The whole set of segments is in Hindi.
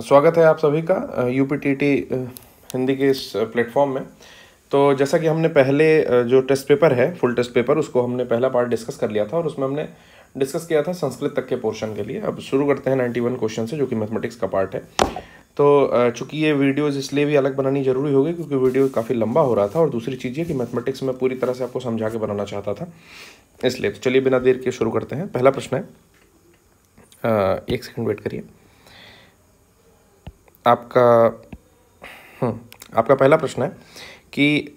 स्वागत है आप सभी का यू हिंदी के इस प्लेटफॉर्म में तो जैसा कि हमने पहले जो टेस्ट पेपर है फुल टेस्ट पेपर उसको हमने पहला पार्ट डिस्कस कर लिया था और उसमें हमने डिस्कस किया था संस्कृत तक के पोर्शन के लिए अब शुरू करते हैं नाइन्टी वन क्वेश्चन से जो कि मैथमेटिक्स का पार्ट है तो चूंकि ये वीडियोज़ इसलिए भी अलग बनानी जरूरी होगी क्योंकि वीडियो काफ़ी लंबा हो रहा था और दूसरी चीज़ ये कि मैथमेटिक्स में पूरी तरह से आपको समझा के बनाना चाहता था इसलिए तो चलिए बिना देर के शुरू करते हैं पहला प्रश्न है एक सेकंड वेट करिए आपका हम्म, आपका पहला प्रश्न है कि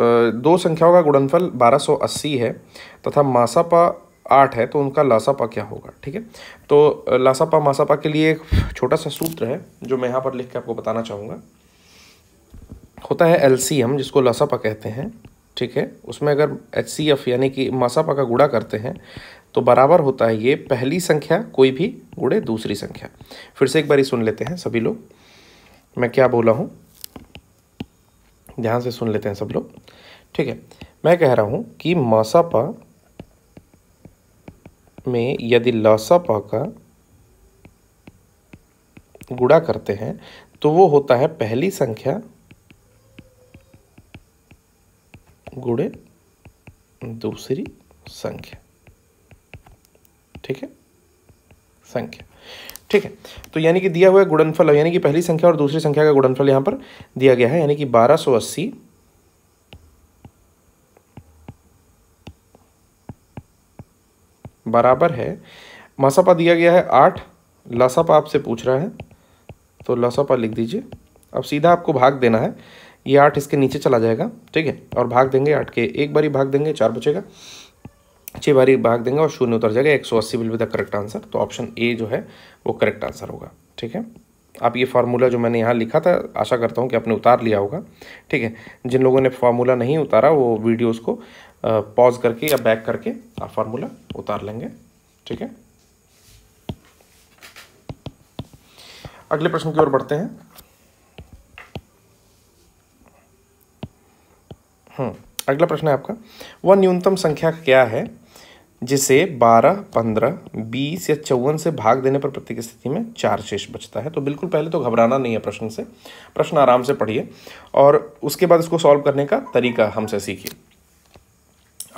दो संख्याओं का गुणनफल 1280 है तथा मासापा आठ है तो उनका लासापा क्या होगा ठीक है तो लासापा मासापा के लिए एक छोटा सा सूत्र है जो मैं यहाँ पर लिख के आपको बताना चाहूँगा होता है एलसीएम जिसको लासापा कहते हैं ठीक है उसमें अगर एच सी एफ यानी कि मासापा का गुड़ा करते हैं तो बराबर होता है ये पहली संख्या कोई भी गुड़े दूसरी संख्या फिर से एक बार सुन लेते हैं सभी लोग मैं क्या बोला हूँ ध्यान से सुन लेते हैं सब लोग ठीक है मैं कह रहा हूँ कि मसप में यदि लसप का गुड़ा करते हैं तो वो होता है पहली संख्या गुड़े दूसरी संख्या ठीक है संख्या ठीक है तो यानी कि दिया हुआ गुणनफल यानी कि पहली संख्या और दूसरी संख्या का गुणनफल यहां पर दिया गया है यानी कि बारह सौ अस्सी बराबर है मसापा दिया गया है आठ लसापा आपसे पूछ रहा है तो लसापा लिख दीजिए अब सीधा आपको भाग देना है ये आठ इसके नीचे चला जाएगा ठीक है और भाग देंगे आठ के एक बारी भाग देंगे चार बचेगा छः बारी भाग देंगे और शून्य उतर जाएगा एक सौ अस्सी will be the correct answer तो ऑप्शन ए जो है वो करेक्ट आंसर होगा ठीक है आप ये फार्मूला जो मैंने यहाँ लिखा था आशा करता हूँ कि आपने उतार लिया होगा ठीक है जिन लोगों ने फार्मूला नहीं उतारा वो वीडियोज़ को पॉज करके या बैक करके आप फार्मूला उतार लेंगे ठीक है अगले प्रश्न की ओर बढ़ते हैं हम्म अगला प्रश्न है आपका वह न्यूनतम संख्या क्या है जिसे बारह पंद्रह बीस या चौवन से भाग देने पर प्रत्येक स्थिति में चार शेष बचता है तो बिल्कुल पहले तो घबराना नहीं है प्रश्न से प्रश्न आराम से पढ़िए और उसके बाद इसको सॉल्व करने का तरीका हमसे सीखिए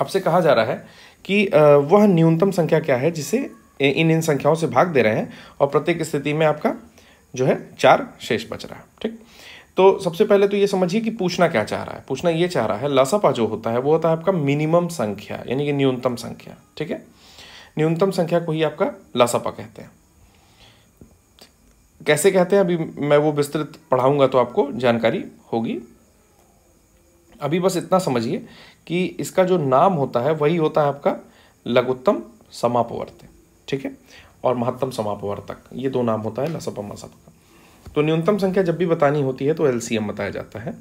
आपसे कहा जा रहा है कि वह न्यूनतम संख्या क्या है जिसे इन इन संख्याओं से भाग दे रहे हैं और प्रत्येक स्थिति में आपका जो है चार शेष बच रहा है ठीक तो सबसे पहले तो ये समझिए कि पूछना क्या चाह रहा है पूछना ये चाह रहा है लसपा जो होता है वो होता है आपका मिनिमम संख्या यानी कि न्यूनतम संख्या ठीक है न्यूनतम संख्या को ही आपका लसपा कहते हैं कैसे कहते हैं अभी मैं वो विस्तृत पढ़ाऊंगा तो आपको जानकारी होगी अभी बस इतना समझिए कि इसका जो नाम होता है वही होता है आपका लघुत्तम समापवर्त ठीक है और महत्तम समापवर्तक ये दो नाम होता है लसपा मसप का तो न्यूनतम संख्या जब भी बतानी होती है तो एलसीएम बताया जाता है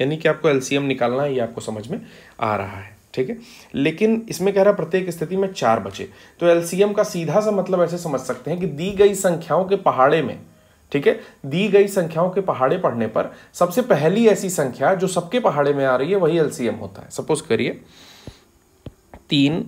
यानी कि आपको एलसीएम निकालना है ये आपको समझ में आ रहा है ठीक है लेकिन इसमें कह रहा प्रत्येक स्थिति में चार बचे तो एलसीएम का सीधा सा मतलब ऐसे समझ सकते हैं कि दी गई संख्याओं के पहाड़े में ठीक है दी गई संख्याओं के पहाड़े पढ़ने पर सबसे पहली ऐसी संख्या जो सबके पहाड़े में आ रही है वही एलसीएम होता है सपोज करिए तीन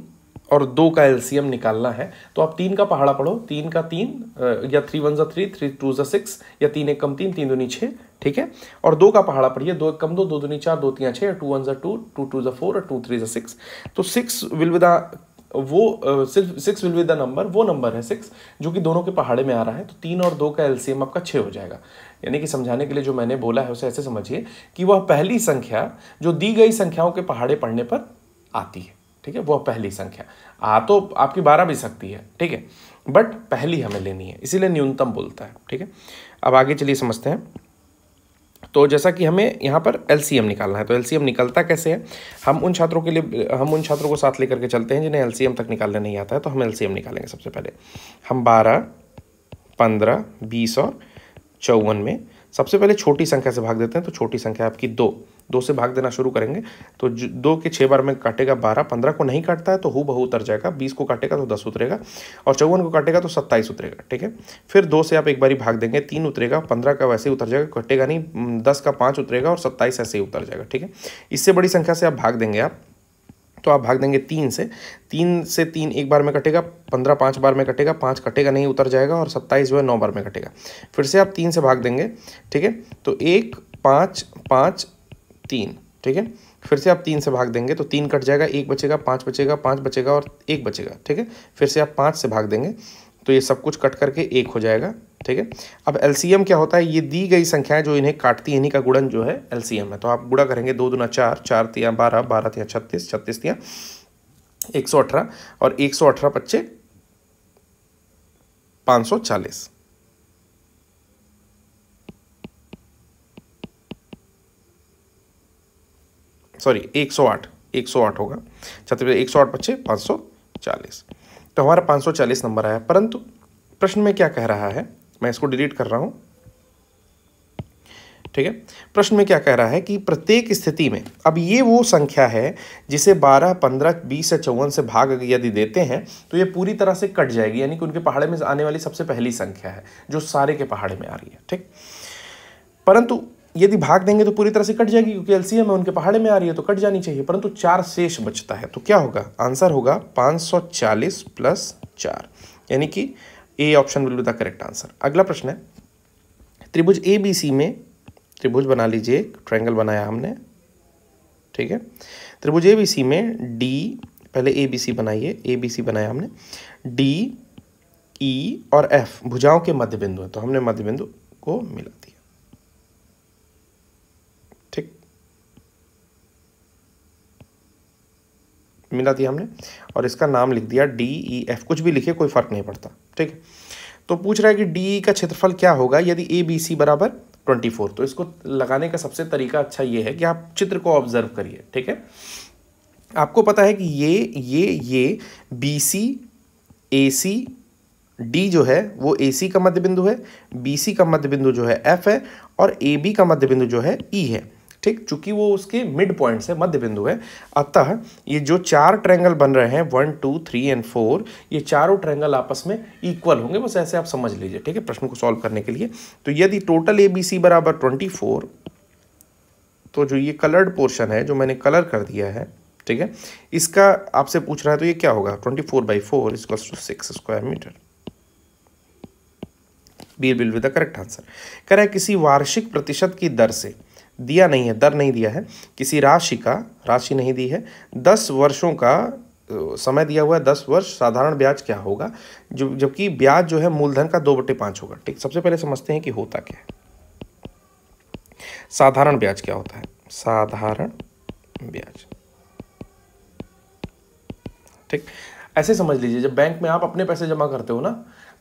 और दो का एलसीएम निकालना है तो आप तीन का पहाड़ा पढ़ो तीन का तीन या थ्री वन ज़ा थ्री थ्री टू ज़ा सिक्स या तीन एक कम तीन तीन दूनी छः ठीक है और दो का पहाड़ा पढ़िए दो एक कम दो दो दूनी चार दो तीन छः टू वन ज़ा टू टू टू ज़ा फोर और टू थ्री ज़ा सिक्स तो सिक्स विल विद वो सिर्फ six will with the number वो नंबर है सिक्स जो कि दोनों के पहाड़े में आ रहा है तो तीन और दो का एलसीएम आपका छः हो जाएगा यानी कि समझाने के लिए जो मैंने बोला है उसे ऐसे समझिए कि वह पहली संख्या जो दी गई संख्याओं के पहाड़े पढ़ने पर आती है ठीक है वह पहली संख्या आ तो आपकी बारह भी सकती है ठीक है बट पहली हमें लेनी है इसीलिए न्यूनतम बोलता है ठीक है अब आगे चलिए समझते हैं तो जैसा कि हमें यहाँ पर एल निकालना है तो एल निकलता कैसे है हम उन छात्रों के लिए हम उन छात्रों को साथ लेकर के चलते हैं जिन्हें एल तक निकालना नहीं आता है तो हम एल निकालेंगे सबसे पहले हम बारह पंद्रह बीस और चौवन में सबसे पहले छोटी संख्या से भाग देते हैं तो छोटी संख्या आपकी दो दो से भाग देना शुरू करेंगे तो दो के छः बार में काटेगा बारह पंद्रह को नहीं काटता है तो हु बहु उतर जाएगा बीस को काटेगा तो दस उतरेगा और चौवन को काटेगा तो सत्ताईस उतरेगा ठीक है फिर दो से आप एक बारी भाग देंगे तीन उतरेगा पंद्रह का वैसे ही उतर जाएगा कटेगा नहीं दस का पाँच उतरेगा और सत्ताईस ऐसे ही उतर जाएगा ठीक है इससे बड़ी संख्या से आप भाग देंगे आप तो आप भाग देंगे तीन से तीन से तीन एक बार में कटेगा पंद्रह पाँच बार में कटेगा पाँच कटेगा नहीं उतर जाएगा और सत्ताईस जो है नौ बार में कटेगा फिर से आप तीन से भाग देंगे ठीक है तो एक पाँच पाँच तीन ठीक है फिर से आप तीन से भाग देंगे तो तीन कट जाएगा एक बचेगा पाँच बचेगा पाँच बचेगा और एक बचेगा ठीक है फिर से आप पाँच से भाग देंगे तो ये सब कुछ कट करके एक हो जाएगा ठीक है अब एलसीएम क्या होता है ये दी गई संख्याएं जो इन्हें काटती है इन्हीं का गुणन जो है एलसीएम है तो आप गुड़ा करेंगे दो दुना चार चार तिया बारह बारह तिया छत्तीस छत्तीस तिया एक सौ अठारह और एक सौ अठारह पच्चे पाँच सौ चालीस सॉरी एक सौ आठ एक सौ आठ होगा छत्तीस एक सौ आठ पच्चे पाँच सौ चालीस तो हमारा पाँच सौ चालीस नंबर आया परंतु प्रश्न में क्या कह रहा है मैं इसको डिलीट कर रहा हूं ठीक है प्रश्न में क्या कह रहा है कि प्रत्येक स्थिति में अब ये वो संख्या है जिसे 12, 15, 20 या चौवन से भाग यदि देते हैं तो ये पूरी तरह से कट जाएगी यानी कि उनके पहाड़े में आने वाली सबसे पहली संख्या है जो सारे के पहाड़े में आ रही है ठीक परंतु यदि भाग देंगे तो पूरी तरह से कट जाएगी क्योंकि एलसीएम उनके पहाड़े में आ रही है तो कट जानी चाहिए परंतु चार शेष बचता है तो क्या होगा आंसर होगा 540 प्लस चार यानी कि A option will be the correct answer अगला प्रश्न है त्रिभुज ए बी सी में त्रिभुज बना लीजिए ट्रायंगल बनाया हमने ठीक है त्रिभुज ए बी सी में डी पहले ए बी सी बनाइए ए बी सी बनाया हमने डी ई e और एफ भुजाओं के मध्य बिंदु है तो हमने मध्य बिंदु को मिला मिला दिया हमने और इसका नाम लिख दिया डी ई एफ कुछ भी लिखे कोई फ़र्क नहीं पड़ता ठीक है तो पूछ रहा है कि डी ई e का क्षेत्रफल क्या होगा यदि ए बी सी बराबर ट्वेंटी फोर तो इसको लगाने का सबसे तरीका अच्छा ये है कि आप चित्र को ऑब्जर्व करिए ठीक है आपको पता है कि ये ये ये बी सी ए सी डी जो है वो ए सी का मध्य बिंदु है बी सी का मध्य बिंदु जो है एफ है और ए बी का मध्य बिंदु जो है ई e है ठीक चूंकि वो उसके मिड पॉइंट से मध्य बिंदु है अतः ये जो चार ट्रैंगल बन रहे हैं one two three and four ये चारों ट्रैंगल आपस में इक्वल होंगे बस ऐसे आप समझ लीजिए ठीक है प्रश्न को सॉल्व करने के लिए तो यदि टोटल ए बी सी बराबर ट्वेंटी फोर तो जो ये कलर्ड पोर्शन है जो मैंने कलर कर दिया है ठीक है इसका आपसे पूछ रहा है तो ये क्या होगा twenty four by four is equal to six square metre B will with the correct answer करें किसी वार्षिक प्रतिशत की दर से दिया नहीं है दर नहीं दिया है किसी राशि का राशि नहीं दी है दस वर्षों का समय दिया हुआ है दस वर्ष साधारण ब्याज क्या होगा जो जबकि ब्याज जो है मूलधन का दो बटे पाँच होगा ठीक सबसे पहले समझते हैं कि होता क्या है साधारण ब्याज क्या होता है साधारण ब्याज ठीक ऐसे समझ लीजिए जब बैंक में आप अपने पैसे जमा करते हो ना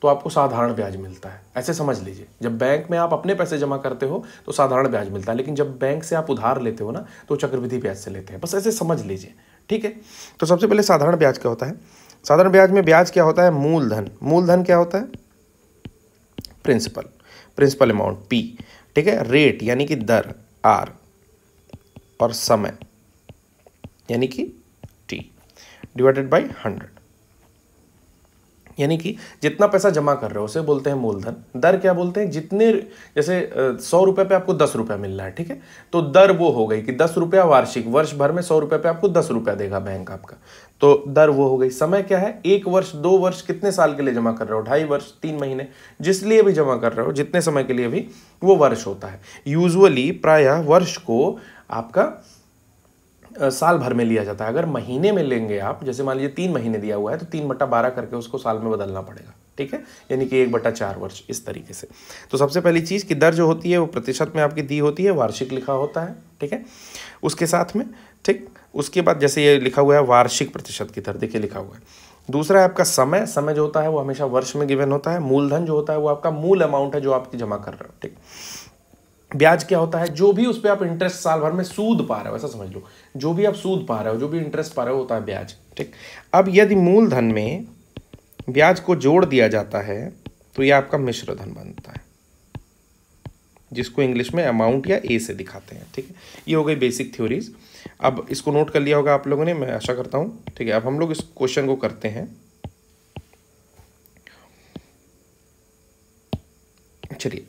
तो आपको साधारण ब्याज मिलता है ऐसे समझ लीजिए जब बैंक में आप अपने पैसे जमा करते हो तो साधारण ब्याज मिलता है लेकिन जब बैंक से आप उधार लेते हो ना तो चक्रवृद्धि ब्याज से लेते हैं बस ऐसे समझ लीजिए ठीक है तो सबसे पहले साधारण ब्याज क्या होता है साधारण ब्याज में ब्याज क्या होता है मूलधन मूलधन क्या होता है प्रिंसिपल प्रिंसिपल अमाउंट पी ठीक है रेट यानी कि दर आर और समय यानी कि टी डिवाइडेड बाई हंड्रेड यानी कि जितना पैसा जमा कर रहे हो उसे बोलते हैं मूलधन दर क्या बोलते हैं जितने जैसे सौ रुपये पे आपको दस रुपया मिल रहा है ठीक है तो दर वो हो गई कि दस रुपया वार्षिक वर्ष भर में सौ रुपये पे आपको दस रुपया देगा बैंक आपका तो दर वो हो गई समय क्या है एक वर्ष दो वर्ष कितने साल के लिए जमा कर रहे हो ढाई वर्ष तीन महीने जिस लिए भी जमा कर रहे हो जितने समय के लिए भी वो वर्ष होता है यूजअली प्रायः वर्ष को आपका साल भर में लिया जाता है अगर महीने में लेंगे आप जैसे मान लीजिए तीन महीने दिया हुआ है तो तीन बट्टा बारह करके उसको साल में बदलना पड़ेगा ठीक है यानी कि एक बट्टा चार वर्ष इस तरीके से तो सबसे पहली चीज़ कि दर जो होती है वो प्रतिशत में आपकी दी होती है वार्षिक लिखा होता है ठीक है उसके साथ में ठीक उसके बाद जैसे ये लिखा हुआ है वार्षिक प्रतिशत की दर देखिए लिखा हुआ है दूसरा है आपका समय समय जो होता है वो हमेशा वर्ष में गिवन होता है मूलधन जो होता है वो आपका मूल अमाउंट है जो आपकी जमा कर रहे हो ठीक ब्याज क्या होता है जो भी उस पर आप इंटरेस्ट साल भर में सूद पा रहे हो ऐसा समझ लो जो भी आप सूद पा रहे हो जो भी इंटरेस्ट पा रहे हो होता है ब्याज ठीक अब यदि मूलधन में ब्याज को जोड़ दिया जाता है तो यह आपका मिश्र धन बनता है जिसको इंग्लिश में अमाउंट या ए से दिखाते हैं ठीक है ये हो गई बेसिक थ्योरीज अब इसको नोट कर लिया होगा आप लोगों ने मैं आशा करता हूँ ठीक है अब हम लोग इस क्वेश्चन को करते हैं चलिए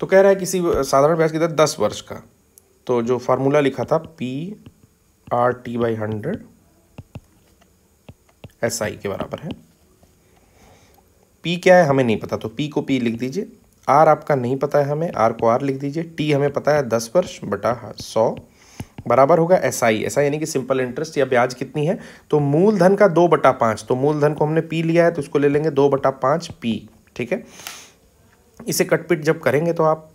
तो कह रहा है किसी साधारण ब्याज की दर दस वर्ष का तो जो फार्मूला लिखा था P R T by hundred S I के बराबर है पी क्या है हमें नहीं पता तो पी को पी लिख दीजिए आर आपका नहीं पता है हमें आर को आर लिख दीजिए टी हमें पता है दस वर्ष बटा सौ बराबर होगा एस आई एस आई यानी कि सिंपल इंटरेस्ट या ब्याज कितनी है तो मूलधन का दो बटा पांच तो मूलधन को हमने पी लिया है तो उसको ले लेंगे दो बटा पांच पी ठीक है इसे कटपिट जब करेंगे तो आप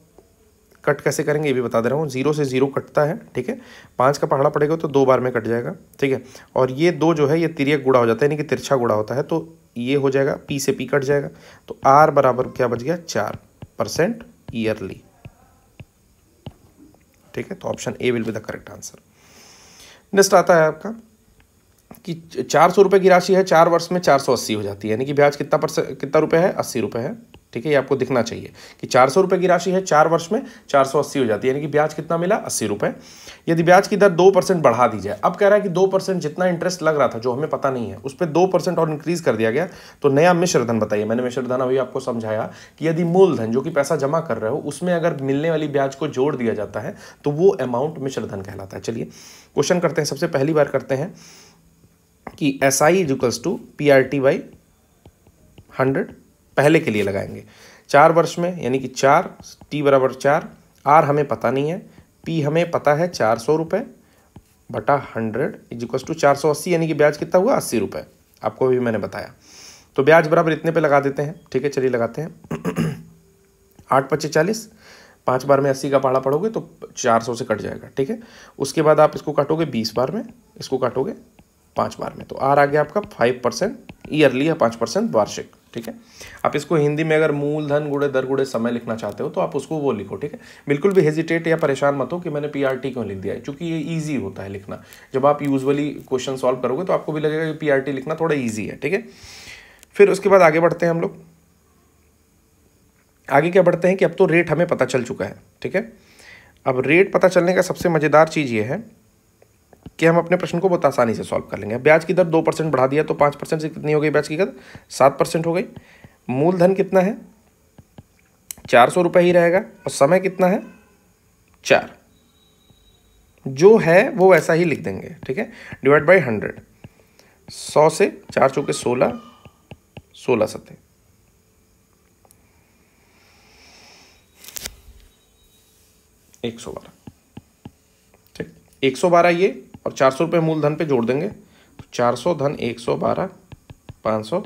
कट कैसे करेंगे ये भी बता दे रहा हूँ जीरो से ज़ीरो कटता है ठीक है पाँच का पहाड़ा पड़ेगा तो दो बार में कट जाएगा ठीक है और ये दो जो है ये तिरक गुड़ा हो जाता है यानी कि तिरछा गुड़ा होता है तो ये हो जाएगा पी से पी कट जाएगा तो आर बराबर क्या बच गया चार परसेंट ईयरली ठीक है तो option A will be the correct answer next आता है आपका कि चार सौ रुपये की राशि है चार वर्ष में चार सौ अस्सी हो जाती है यानी कि ब्याज कितना परसेंट कितना रुपये है अस्सी रुपये है ठीक है ये आपको दिखना चाहिए कि चार सौ की राशि है चार वर्ष में चार सौ अस्सी हो जाती है यानी कि ब्याज कितना मिला अस्सी रुपये यदि ब्याज की दर दो परसेंट बढ़ा दी जाए अब कह रहा है कि दो परसेंट जितना इंटरेस्ट लग रहा था जो हमें पता नहीं है उस पर दो परसेंट और इंक्रीज कर दिया गया तो नया मिश्र धन बताइए मैंने मिश्र धन अभी आपको समझाया कि यदि मूलधन जो कि पैसा जमा कर रहे हो उसमें अगर मिलने वाली ब्याज को जोड़ दिया जाता है तो वो अमाउंट मिश्र धन कहलाता है चलिए क्वेश्चन करते हैं सबसे पहली बार करते हैं कि S I is equals to P R T by hundred पहले के लिए लगाएंगे चार वर्ष में यानी कि चार टी बराबर चार आर हमें पता नहीं है पी हमें पता है चार सौ रुपये बटा हंड्रेड इज इक्वस टू चार सौ अस्सी यानी कि ब्याज कितना हुआ अस्सी रुपये आपको भी मैंने बताया तो ब्याज बराबर इतने पे लगा देते हैं ठीक है चलिए लगाते हैं आठ पच्चीस चालीस पाँच बार में अस्सी का पहाड़ा पढ़ोगे तो चार सौ से कट जाएगा ठीक है उसके बाद आप इसको काटोगे बीस बार में इसको काटोगे पांच बार में तो आर आ गया आपका फाइव परसेंट ईयरली या परसेंट वार्षिक ठीक है आप इसको हिंदी में अगर मूलधन गुड़े दर गुड़े समय लिखना चाहते हो तो आप उसको वो लिखो ठीक है बिल्कुल भी हेजिटेट या परेशान मत हो कि मैंने पीआरटी क्यों लिख दिया है क्योंकि ये ईजी होता है लिखना जब आप यूजुअली क्वेश्चन सॉल्व करोगे तो आपको भी लगेगा कि पीआरटी लिखना थोड़ा ईजी है ठीक है फिर उसके बाद आगे बढ़ते हैं हम लोग आगे क्या बढ़ते हैं कि अब तो रेट हमें पता चल चुका है ठीक है अब रेट पता चलने का सबसे मज़ेदार चीज़ ये है कि हम अपने प्रश्न को बहुत आसानी से सॉल्व कर लेंगे ब्याज की दर दो परसेंट बढ़ा दिया तो पाँच परसेंट से कितनी हो गई ब्याज की दर सात परसेंट हो गई मूलधन कितना है चार सौ रुपये ही रहेगा और समय कितना है चार जो है वो वैसा ही लिख देंगे ठीक है डिवाइड बाई हंड्रेड सौ से चार चौके सोलह सोलह सतह एक सौ बारह ठीक एक सौ बारह ये और चार सौ रुपये मूलधन पे जोड़ देंगे तो चार सौ धन एक सौ बारह पाँच सौ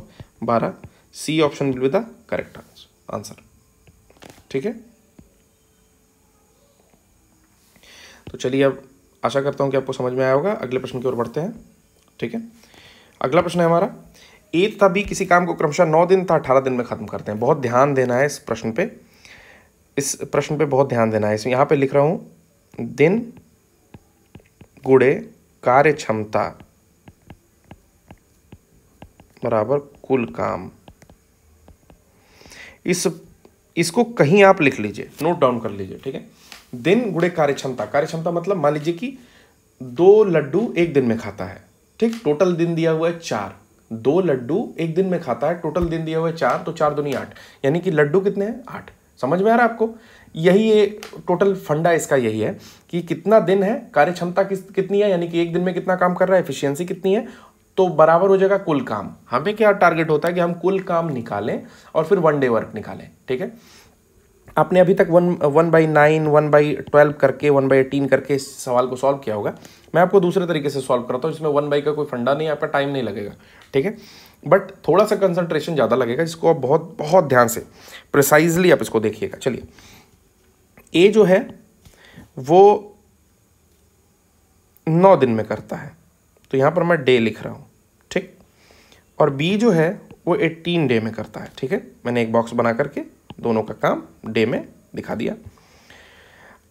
बारह C option will be the correct answer ठीक है तो चलिए अब आशा करता हूँ कि आपको समझ में आया होगा अगले प्रश्न की ओर बढ़ते हैं ठीक है अगला प्रश्न है हमारा ए तथा बी किसी काम को क्रमशः नौ दिन तथा अठारह दिन में खत्म करते हैं बहुत ध्यान देना है इस प्रश्न पे इस प्रश्न पे बहुत ध्यान देना है इसमें यहाँ पे लिख रहा हूँ दिन गुड़े कार्य क्षमता बराबर कुल काम इस इसको कहीं आप लिख लीजिए नोट डाउन कर लीजिए ठीक है दिन गुड़े कार्य क्षमता कार्य क्षमता मतलब मान लीजिए कि दो लड्डू एक दिन में खाता है ठीक टोटल दिन दिया हुआ है चार दो लड्डू एक दिन में खाता है टोटल दिन दिया हुआ है चार तो चार दुनिया आठ यानी कि लड्डू कितने हैं आठ समझ में आ रहा है आपको यही ये टोटल फंडा इसका यही है कि कितना दिन है कार्य किस कितनी है यानी कि एक दिन में कितना काम कर रहा है एफिशिएंसी कितनी है तो बराबर हो जाएगा कुल काम हमें क्या टारगेट होता है कि हम कुल काम निकालें और फिर वन डे वर्क निकालें ठीक है आपने अभी तक one one by nine one by twelve करके वन बाई एटीन करके इस सवाल को सॉल्व किया होगा मैं आपको दूसरे तरीके से सॉल्व करता हूँ जिसमें वन बाई का कोई फंडा नहीं आपका टाइम नहीं लगेगा ठीक है बट थोड़ा सा कंसंट्रेशन ज़्यादा लगेगा जिसको आप बहुत बहुत ध्यान से प्रिसाइजली आप इसको देखिएगा चलिए ए जो है वो नौ दिन में करता है तो यहाँ पर मैं डे लिख रहा हूँ ठीक और बी जो है वो एट्टीन डे में करता है ठीक है मैंने एक बॉक्स बना करके दोनों का काम डे में दिखा दिया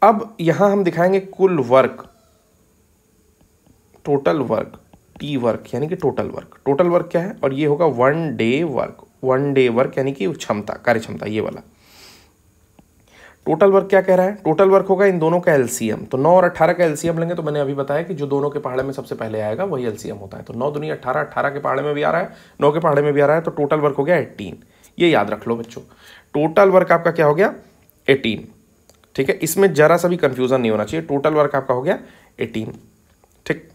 अब यहाँ हम दिखाएंगे कुल work total work T work यानी कि टोटल वर्क टोटल वर्क क्या है और ये होगा one day work one day work यानी कि क्षमता कार्य क्षमता ये वाला टोटल वर्क क्या कह रहा है टोटल वर्क होगा इन दोनों का एलसीएम तो नौ और अट्ठारह का एलसीएम लेंगे तो मैंने अभी बताया कि जो दोनों के पहाड़े में सबसे पहले आएगा वही एलसीएम होता है तो नौ दुनिया अट्ठारह अट्ठारह के पहाड़े में भी आ रहा है नौ के पहाड़े में भी आ रहा है तो टोटल वर्क हो गया एटीन ये याद रख लो बच्चों टोटल वर्क आपका क्या हो गया एटीन ठीक है इसमें जरा सा भी कंफ्यूजन नहीं होना चाहिए टोटल वर्क आपका हो गया एटीन ठीक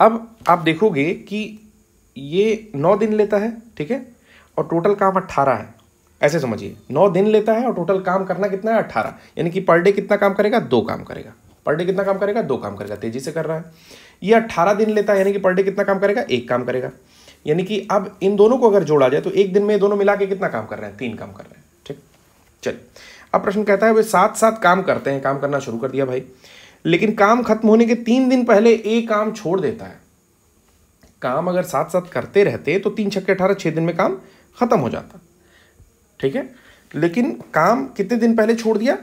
अब आप देखोगे कि ये नौ दिन लेता है ठीक है और टोटल काम अट्ठारह है ऐसे समझिए नौ दिन लेता है और टोटल काम करना कितना है अट्ठारह यानी कि पर डे कितना काम करेगा दो काम करेगा पर डे कितना काम करेगा दो काम करेगा तेजी से कर रहा है ये अट्ठारह दिन लेता है यानी कि पर डे कितना काम करेगा एक काम करेगा यानी कि अब इन दोनों को अगर जोड़ा जाए तो एक दिन में दोनों मिला के कितना काम कर रहे हैं तीन काम कर रहे हैं ठीक चलिए अब प्रश्न कहता है वे साथ साथ काम करते हैं काम करना शुरू कर दिया भाई लेकिन काम खत्म होने के तीन दिन पहले एक काम छोड़ देता है काम अगर साथ साथ करते रहते तो तीन छक्के अठारह छह दिन में काम खत्म हो जाता ठीक है लेकिन काम कितने दिन पहले छोड़ दिया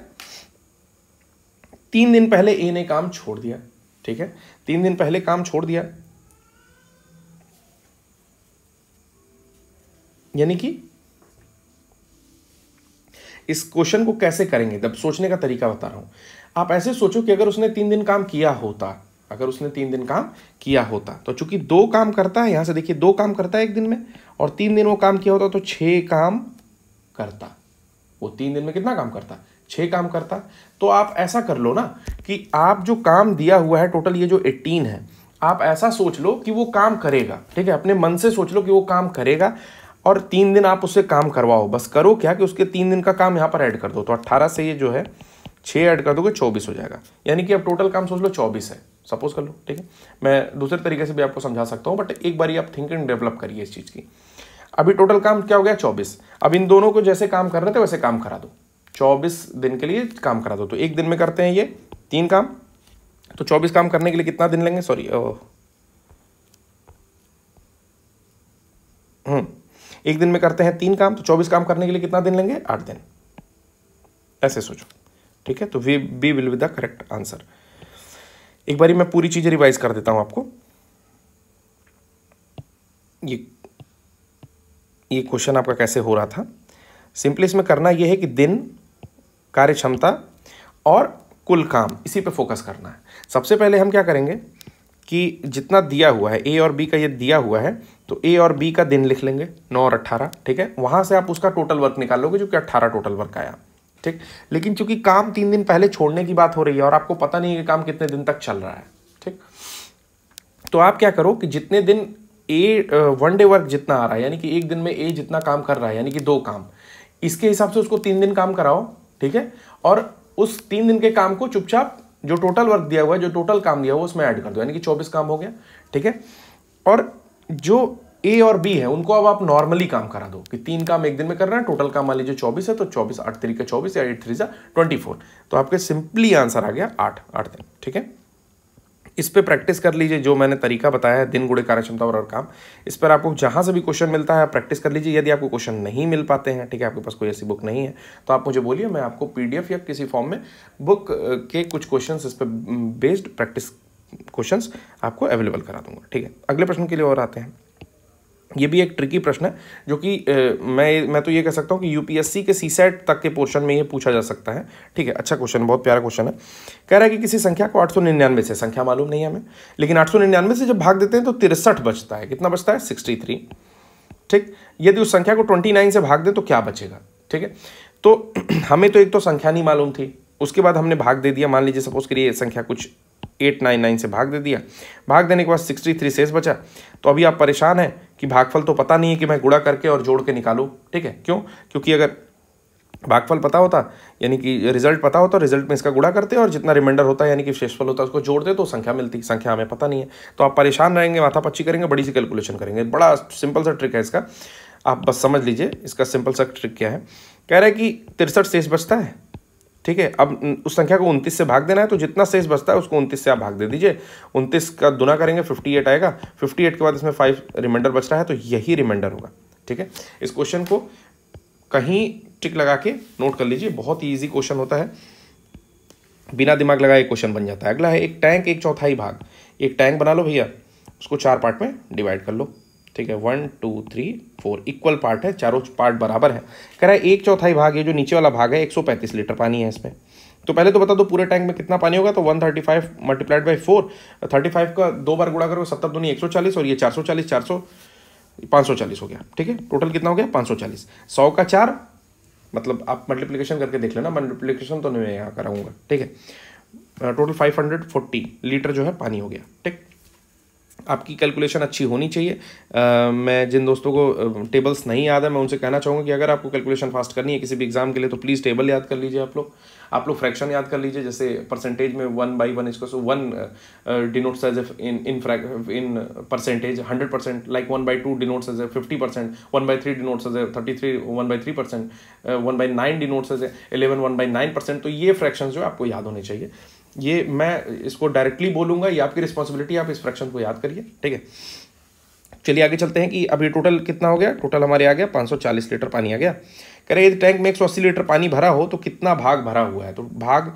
तीन दिन पहले ए ने काम छोड़ दिया ठीक है तीन दिन पहले काम छोड़ दिया यानी कि इस क्वेश्चन को कैसे करेंगे जब सोचने का तरीका बता रहा हूं आप ऐसे सोचो कि अगर उसने तीन दिन काम किया होता अगर उसने तीन दिन काम किया होता तो चूंकि दो काम करता है यहां से देखिए दो काम करता है एक दिन में और तीन दिन वो काम किया होता तो छह काम करता वो तीन दिन में कितना काम करता छः काम करता तो आप ऐसा कर लो ना कि आप जो काम दिया हुआ है टोटल ये जो एट्टीन है आप ऐसा सोच लो कि वो काम करेगा ठीक है अपने मन से सोच लो कि वो काम करेगा और तीन दिन आप उससे काम करवाओ बस करो क्या कि उसके तीन दिन का काम यहाँ पर ऐड कर दो तो अट्ठारह से ये जो है छः ऐड कर दोगे चौबीस हो जाएगा यानी कि अब टोटल काम सोच लो चौबीस है सपोज कर लो ठीक है मैं दूसरे तरीके से भी आपको समझा सकता हूँ बट एक बार आप थिंकिंग डेवलप करिए इस चीज़ की अभी टोटल काम क्या हो गया चौबीस अब इन दोनों को जैसे काम कर रहे थे वैसे काम करा दो चौबीस दिन के लिए काम करा दो तो एक दिन में करते हैं ये तीन काम तो चौबीस काम करने के लिए कितना दिन लेंगे सॉरी हम्म एक दिन में करते हैं तीन काम तो चौबीस काम करने के लिए कितना दिन लेंगे आठ दिन ऐसे सोचो ठीक है तो V B will with the correct answer एक बारी मैं पूरी चीज़ें रिवाइज कर देता हूं आपको ये ये क्वेश्चन आपका कैसे हो रहा था सिंपली इसमें करना यह है कि दिन कार्य क्षमता और कुल काम इसी पे फोकस करना है सबसे पहले हम क्या करेंगे कि जितना दिया हुआ है ए और बी का ये दिया हुआ है तो ए और बी का दिन लिख लेंगे नौ और अट्ठारह ठीक है वहाँ से आप उसका टोटल वर्क निकालोगे जो कि अट्ठारह टोटल वर्क आया ठीक लेकिन चूंकि काम तीन दिन पहले छोड़ने की बात हो रही है और आपको पता नहीं है कि काम कितने दिन तक चल रहा है ठीक तो आप क्या करो कि जितने दिन ए वन डे वर्क जितना आ रहा है यानी कि एक दिन में ए जितना काम कर रहा है यानी कि दो काम इसके हिसाब से उसको तीन दिन काम कराओ ठीक है और उस तीन दिन के काम को चुपचाप जो टोटल वर्क दिया हुआ है जो टोटल काम दिया हुआ है उसमें ऐड कर दो यानी कि चौबीस काम हो गया ठीक है और जो ए और बी है उनको अब आप नॉर्मली काम करा दो कि तीन काम एक दिन में कर रहे हैं टोटल काम मान लीजिए चौबीस है तो चौबीस आठ तरीके चौबीस या एट थ्री सा ट्वेंटी फोर तो आपके सिंपली आंसर आ गया आठ आठ दिन ठीक है इस पर प्रैक्टिस कर लीजिए जो मैंने तरीका बताया है दिन गुड़े कार्यक्षमता और, और काम इस पर आपको जहाँ से भी क्वेश्चन मिलता है आप प्रैक्टिस कर लीजिए यदि आपको क्वेश्चन नहीं मिल पाते हैं ठीक है आपके पास कोई ऐसी बुक नहीं है तो आप मुझे बोलिए मैं आपको पी या किसी फॉर्म में बुक के कुछ क्वेश्चन इस पर बेस्ड प्रैक्टिस क्वेश्चन आपको अवेलेबल करा दूंगा ठीक है अगले प्रश्न के लिए और आते हैं ये भी एक ट्रिकी प्रश्न है जो कि मैं मैं तो ये कह सकता हूँ कि यूपीएससी के सी सेट तक के पोर्शन में ये पूछा जा सकता है ठीक है अच्छा क्वेश्चन बहुत प्यारा क्वेश्चन है कह रहा है कि किसी संख्या को 899 से संख्या मालूम नहीं है हमें लेकिन 899 से जब भाग देते हैं तो तिरसठ बचता है कितना बचता है थ्री ठीक यदि उस संख्या को नाइन से भाग दें तो क्या बचेगा ठीक है तो हमें तो एक तो संख्या नहीं मालूम थी उसके बाद हमने भाग दे दिया मान लीजिए सपोज करिए संख्या कुछ एट नाइन नाइन से भाग दे दिया भाग देने के बाद सिक्सटी थ्री शेष बचा तो अभी आप परेशान हैं कि भागफल तो पता नहीं है कि मैं गुड़ा करके और जोड़ के निकालूँ ठीक है क्यों क्योंकि अगर भागफल पता होता यानी कि रिजल्ट पता होता रिजल्ट में इसका गुड़ा करते और जितना रिमाइंडर होता है यानी कि शेषफल होता है उसको जोड़ते तो संख्या मिलती संख्या हमें पता नहीं है तो आप परेशान रहेंगे माथा पच्ची करेंगे बड़ी सी कैलकुलेशन करेंगे बड़ा सिंपल सा ट्रिक है इसका आप बस समझ लीजिए इसका सिंपल सा ट्रिक क्या है कह रहा है कि तिरसठ शेष बचता है ठीक है अब उस संख्या को उनतीस से भाग देना है तो जितना शेष बचता है उसको उनतीस से आप भाग दे दीजिए उनतीस का दुना करेंगे फिफ्टी एट आएगा फिफ्टी एट के बाद इसमें फाइव रिमाइंडर बच रहा है तो यही रिमाइंडर होगा ठीक है इस क्वेश्चन को कहीं टिक लगा के नोट कर लीजिए बहुत ही ईजी क्वेश्चन होता है बिना दिमाग लगाए क्वेश्चन बन जाता है अगला है एक टैंक एक चौथाई भाग एक टैंक बना लो भैया उसको चार पार्ट में डिवाइड कर लो ठीक है one two three four equal part है चारों पार्ट बराबर है कह रहा है एक चौथाई भाग ये जो नीचे वाला भाग है पैंतीस लीटर पानी है इसमें तो पहले तो बता दो पूरे टैंक में कितना पानी होगा तो 135 thirty five multiplied by four thirty five का दो बार गुणा करो सत्तर सौ 140 और ये 440 400 540 हो गया ठीक है टोटल कितना हो गया 540 100 का चार मतलब आप मल्टीप्लीकेशन करके देख लेना मल्टीप्लीकेशन तो नहीं मैं यहाँ कराऊंगा ठीक है total five hundred forty litre जो है पानी हो गया ठीक आपकी कैलकुलेशन अच्छी होनी चाहिए आ, मैं जिन दोस्तों को टेबल्स नहीं याद है मैं उनसे कहना चाहूँगा कि अगर आपको कैलकुलेशन फास्ट करनी है किसी भी एग्जाम के लिए तो प्लीज़ टेबल याद कर लीजिए आप लोग आप लोग फ्रैक्शन याद कर लीजिए जैसे परसेंटेज में वन बाई वन इसको so one denotes as if in in in percentage hundred percent like one by two denotes as a fifty percent one by three denotes as a thirty three one by three percent one by nine denotes as a eleven one by nine percent तो ये फ्रैक्शन जो है आपको याद होने चाहिए ये मैं इसको डायरेक्टली बोलूँगा ये आपकी रिस्पॉन्सिबिलिटी आप इस फ्रैक्शन को याद करिए ठीक है चलिए आगे चलते हैं कि अभी टोटल कितना हो गया टोटल हमारे आ गया 540 लीटर पानी आ गया कह रहे यदि टैंक में 180 लीटर पानी भरा हो तो कितना भाग भरा हुआ है तो भाग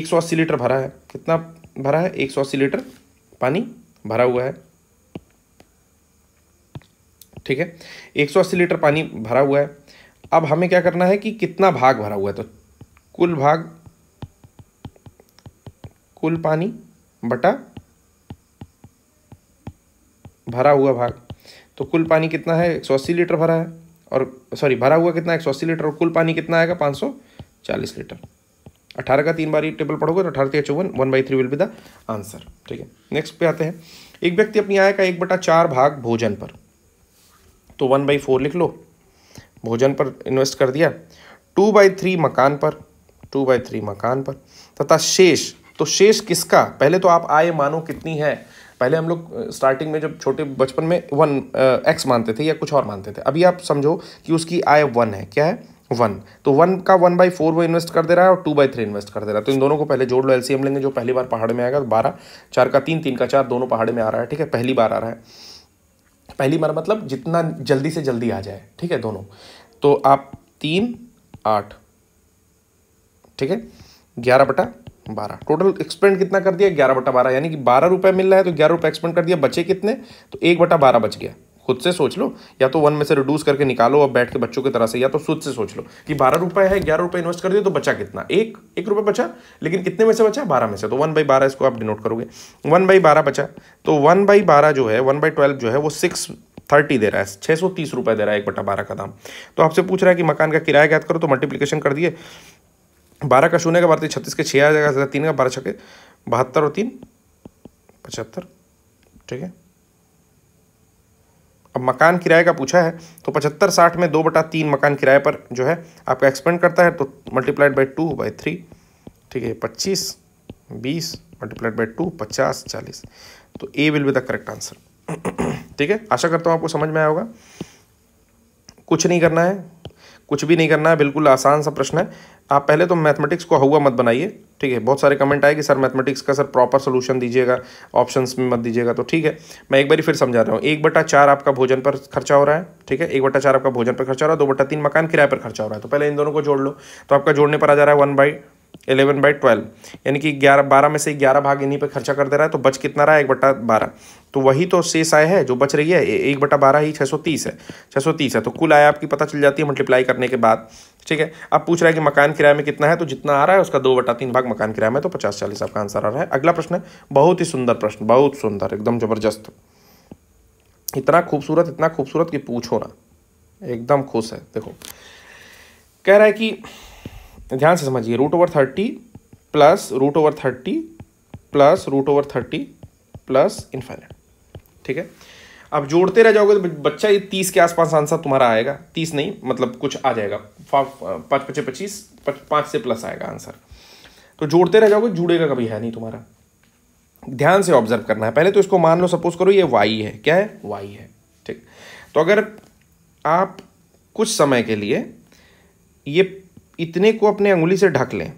180 लीटर भरा है कितना भरा है 180 लीटर पानी भरा हुआ है ठीक है 180 लीटर पानी भरा हुआ है अब हमें क्या करना है कि कितना भाग भरा हुआ है तो कुल भाग कुल पानी बटा भरा हुआ भाग तो कुल पानी कितना है एक सौ अस्सी लीटर भरा है और सॉरी भरा हुआ कितना है एक सौ अस्सी लीटर और कुल पानी कितना आएगा पाँच सौ चालीस लीटर अठारह का तीन बार टेबल पढ़ोगे तो अठारह तीन चौवन one by three will be the answer ठीक है नेक्स्ट पे आते हैं एक व्यक्ति अपनी आय का एक बटा चार भाग भोजन पर तो वन बाई फोर लिख लो भोजन पर इन्वेस्ट कर दिया टू बाई थ्री मकान पर टू बाई थ्री मकान पर तथा शेष तो शेष किसका पहले तो आप आय मानो कितनी है पहले हम लोग स्टार्टिंग में जब छोटे बचपन में वन एक्स मानते थे या कुछ और मानते थे अभी आप समझो कि उसकी आय वन है क्या है वन तो वन का वन बाई फोर वो इन्वेस्ट कर दे रहा है और टू बाई थ्री इन्वेस्ट कर दे रहा है तो इन दोनों को पहले जोड़ लो एलसीएम लेंगे जो पहली बार पहाड़ में आएगा तो बारह चार का तीन तीन का चार दोनों पहाड़े में आ रहा है ठीक है पहली बार आ रहा है पहली बार मतलब जितना जल्दी से जल्दी आ जाए ठीक है दोनों तो आप तीन आठ ठीक है ग्यारह बटा बारह टोटल एक्सपेंड कितना कर दिया ग्यारह बटा बारह यानी कि बारह रुपये मिल रहा है तो ग्यारह रुपये एक्सपेंड कर दिया बचे कितने तो एक बटा बारह बच गया खुद से सोच लो या तो वन में से रिड्यूस करके निकालो और बैठ के बच्चों की तरह से या तो खुद से सोच लो कि बारह रुपये है ग्यारह रुपये इन्वेस्ट कर दिए तो बचा कितना एक एक रुपये बचा लेकिन कितने में से बचा बारह में से तो वन बाई बारह इसको आप डिनोट करोगे वन बाई बारह बचा तो वन बाई बारह जो है वन बाई ट्वेल्व जो है वो सिक्स थर्टी दे रहा है छः सौ तीस रुपये दे रहा है एक बटा बारह का दाम तो आपसे पूछ रहा है कि मकान का किराया याद करो तो मल्टीप्लीकेशन कर दिए बारह का शून्य का बारह छत्तीस के छः आ जाएगा तीन का बारह छके बहत्तर और तीन पचहत्तर ठीक है अब मकान किराए का पूछा है तो पचहत्तर साठ में दो बटा तीन मकान किराए पर जो है आपका एक्सपेंड करता है तो multiplied by two by three ठीक है पच्चीस बीस मल्टीप्लाइड बाई टू पचास चालीस तो A will be the correct answer ठीक है आशा करता हूँ आपको समझ में आया होगा कुछ नहीं करना है कुछ भी नहीं करना है बिल्कुल आसान सा प्रश्न है आप पहले तो मैथमेटिक्स को हवा मत बनाइए ठीक है बहुत सारे कमेंट आए कि सर मैथमेटिक्स का सर प्रॉपर सोल्यूशन दीजिएगा ऑप्शंस में मत दीजिएगा तो ठीक है मैं एक बार फिर समझा रहा हूँ एक बटा चार आपका भोजन पर खर्चा हो रहा है ठीक है एक बटा चार आपका भोजन पर खर्चा हो रहा है दो बटा तीन मकान किराए पर खर्चा हो रहा है तो पहले इन दोनों को जोड़ लो तो आपका जोड़ने पर आ जा रहा है one by eleven by twelve यानी कि ग्यारह बारह में से ग्यारह भाग इन्हीं पे खर्चा कर दे रहा है तो बच कितना रहा है एक बट्टा बारह तो वही तो शेष आय है जो बच रही है एक बटा बारह ही छः सौ तीस है छः सौ तीस है तो कुल आय आपकी पता चल जाती है मल्टीप्लाई करने के बाद ठीक है अब पूछ रहा है कि मकान किराए में कितना है तो जितना आ रहा है उसका दो बटा तीन भाग मकान किराए में तो पचास चालीस आपका आंसर आ रहा है अगला प्रश्न है बहुत ही सुंदर प्रश्न बहुत सुंदर एकदम जबरदस्त इतना खूबसूरत इतना खूबसूरत कि पूछो ना एकदम खुश है देखो कह रहा है कि ध्यान से समझिए root over thirty plus root over thirty plus root over thirty plus infinite ठीक है अब जोड़ते रह जाओगे तो बच्चा ये तीस के आसपास आंसर तुम्हारा आएगा तीस नहीं मतलब कुछ आ जाएगा पाँच पच्चीस पच्चीस पाँच से प्लस आएगा आंसर तो जोड़ते रह जाओगे जुड़ेगा कभी है नहीं तुम्हारा ध्यान से ऑब्जर्व करना है पहले तो इसको मान लो सपोज करो ये वाई है क्या है वाई है ठीक तो अगर आप कुछ समय के लिए ये इतने को अपने अंगुली से ढक लें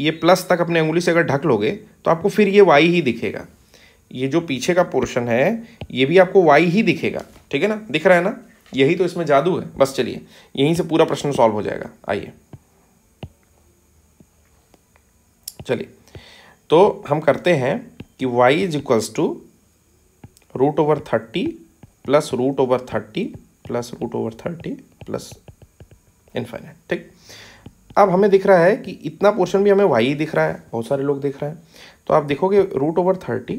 ये प्लस तक अपने अंगुली से अगर ढक लोगे तो आपको फिर ये वाई ही दिखेगा ये जो पीछे का पोर्शन है ये भी आपको वाई ही दिखेगा ठीक है ना दिख रहा है ना यही तो इसमें जादू है बस चलिए यहीं से पूरा प्रश्न सॉल्व हो जाएगा आइए चलिए तो हम करते हैं कि y is equals to root over thirty plus root over thirty plus root over thirty plus infinite ठीक अब हमें दिख रहा है कि इतना पोर्शन भी हमें वाई दिख रहा है बहुत सारे लोग दिख रहे हैं तो आप देखोगे रूट ओवर थर्टी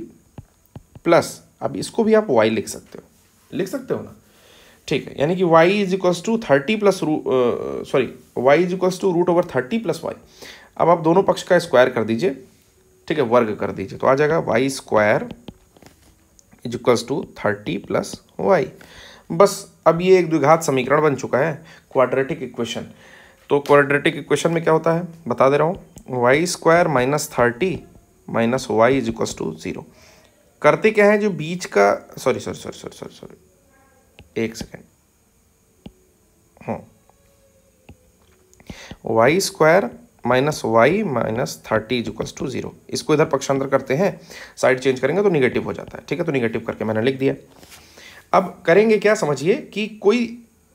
प्लस अब इसको भी आप वाई लिख सकते हो लिख सकते हो ना ठीक है यानी कि Y is equals to thirty plus sorry Y is equals to root over thirty plus Y अब आप दोनों पक्ष का स्क्वायर कर दीजिए ठीक है वर्ग कर दीजिए तो आ जाएगा Y square is equals to thirty plus Y बस अब ये एक द्विघात समीकरण बन चुका है क्वाड्रेटिक इक्वेशन तो क्वाड्रेटिक इक्वेशन में क्या होता है बता दे रहा हूँ Y square minus thirty minus Y is equals to zero करते क्या है जो बीच का sorry sorry sorry sorry sorry sorry एक सेकेंड हाँ Y square minus Y minus thirty is equals to zero इसको इधर पक्षांतर करते हैं साइड चेंज करेंगे तो निगेटिव हो जाता है ठीक है तो निगेटिव करके मैंने लिख दिया अब करेंगे क्या समझिए कि कोई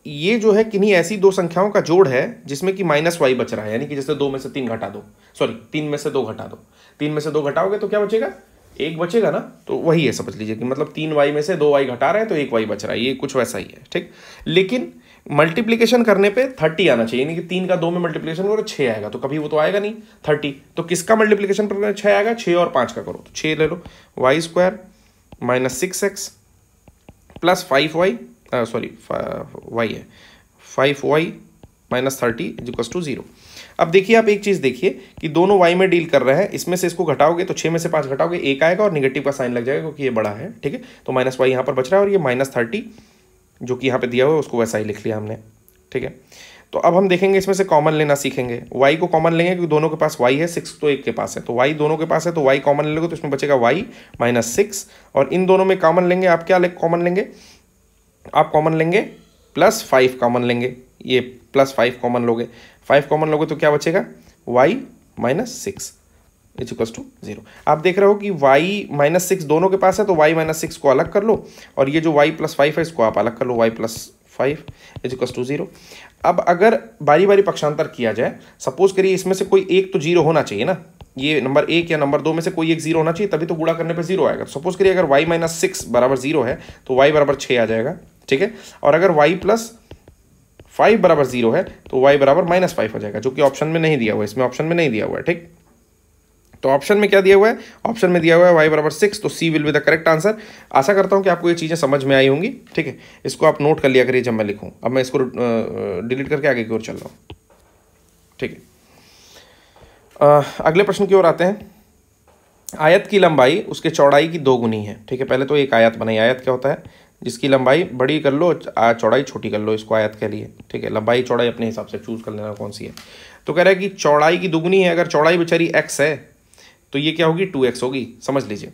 ये जो है किन्हीं ऐसी दो संख्याओं का जोड़ है जिसमें कि माइनस वाई बच रहा है यानी कि जैसे दो में से तीन घटा दो सॉरी तीन में से दो घटा दो तीन में से दो घटाओगे तो क्या बचेगा एक बचेगा ना तो वही है समझ लीजिए कि मतलब तीन वाई में से दो वाई घटा रहे हैं तो एक वाई बच रहा है ये कुछ वैसा ही है ठीक लेकिन मल्टीप्लीकेशन करने पर थर्टी आना चाहिए यानी कि तीन का दो में मल्टीप्लीकेशन करो छः आएगा तो कभी वो तो आएगा नहीं थर्टी तो किसका मल्टीप्लीकेशन करना छः आएगा छः और पाँच का करो तो छः ले लो Y square minus six X plus five Y sorry uh, Y है five Y minus thirty is equals to zero अब देखिए आप एक चीज़ देखिए कि दोनों वाई में डील कर रहे हैं इसमें से इसको घटाओगे तो छः में से पाँच घटाओगे एक आएगा और निगेटिव का साइन लग जाएगा क्योंकि ये बड़ा है ठीक है तो माइनस वाई यहाँ पर बच रहा है और ये माइनस थर्टी जो कि यहाँ पे दिया हुआ है उसको वैसा ही लिख लिया हमने ठीक है तो अब हम देखेंगे इसमें से कॉमन लेना सीखेंगे वाई को कॉमन लेंगे क्योंकि दोनों के पास वाई है सिक्स तो एक के पास है तो वाई दोनों के पास है तो वाई कॉमन ले लोगे तो इसमें बचेगा वाई माइनस सिक्स और इन दोनों में कॉमन लेंगे आप क्या कॉमन लेंगे आप कॉमन लेंगे प्लस फाइव कॉमन लेंगे ये प्लस फाइव कॉमन लोगे फाइव कॉमन लोगे तो क्या बचेगा Y minus six is equal to zero आप देख रहे हो कि y माइनस सिक्स दोनों के पास है तो y माइनस सिक्स को अलग कर लो और ये जो y प्लस फाइव है इसको आप अलग कर लो y plus five is equal to zero अब अगर बारी बारी पक्षांतर किया जाए सपोज करिए इसमें से कोई एक तो जीरो होना चाहिए ना ये नंबर एक या नंबर दो में से कोई एक जीरो होना चाहिए तभी तो गुड़ा करने पर जीरो आएगा सपोज करिए अगर वाई माइनस सिक्स बराबर जीरो है तो वाई बराबर छः आ जाएगा ठीक है और अगर वाई प्लस फाइव बराबर जीरो है तो वाई बराबर माइनस फाइव हो जाएगा जो कि ऑप्शन में नहीं दिया हुआ है इसमें ऑप्शन में नहीं दिया हुआ है ठीक तो ऑप्शन में क्या दिया हुआ है ऑप्शन में दिया हुआ है वाई बराबर सिक्स तो C will be the correct answer आशा करता हूं कि आपको ये चीज़ें समझ में आई होंगी ठीक है इसको आप नोट कर लिया करिए जब मैं लिखूं अब मैं इसको डिलीट करके आगे की ओर चल रहा हूं ठीक है अगले प्रश्न की ओर आते हैं आयत की लंबाई उसके चौड़ाई की दो गुनी है ठीक है पहले तो एक आयत बनाई आयत क्या होता है जिसकी लंबाई बड़ी कर लो चौड़ाई छोटी कर लो इसको आयत के लिए ठीक है लंबाई चौड़ाई अपने हिसाब से चूज़ कर लेना कौन सी है तो कह रहा है कि चौड़ाई की दुगनी है अगर चौड़ाई बेचारी एक्स है तो ये क्या होगी टू एक्स होगी समझ लीजिए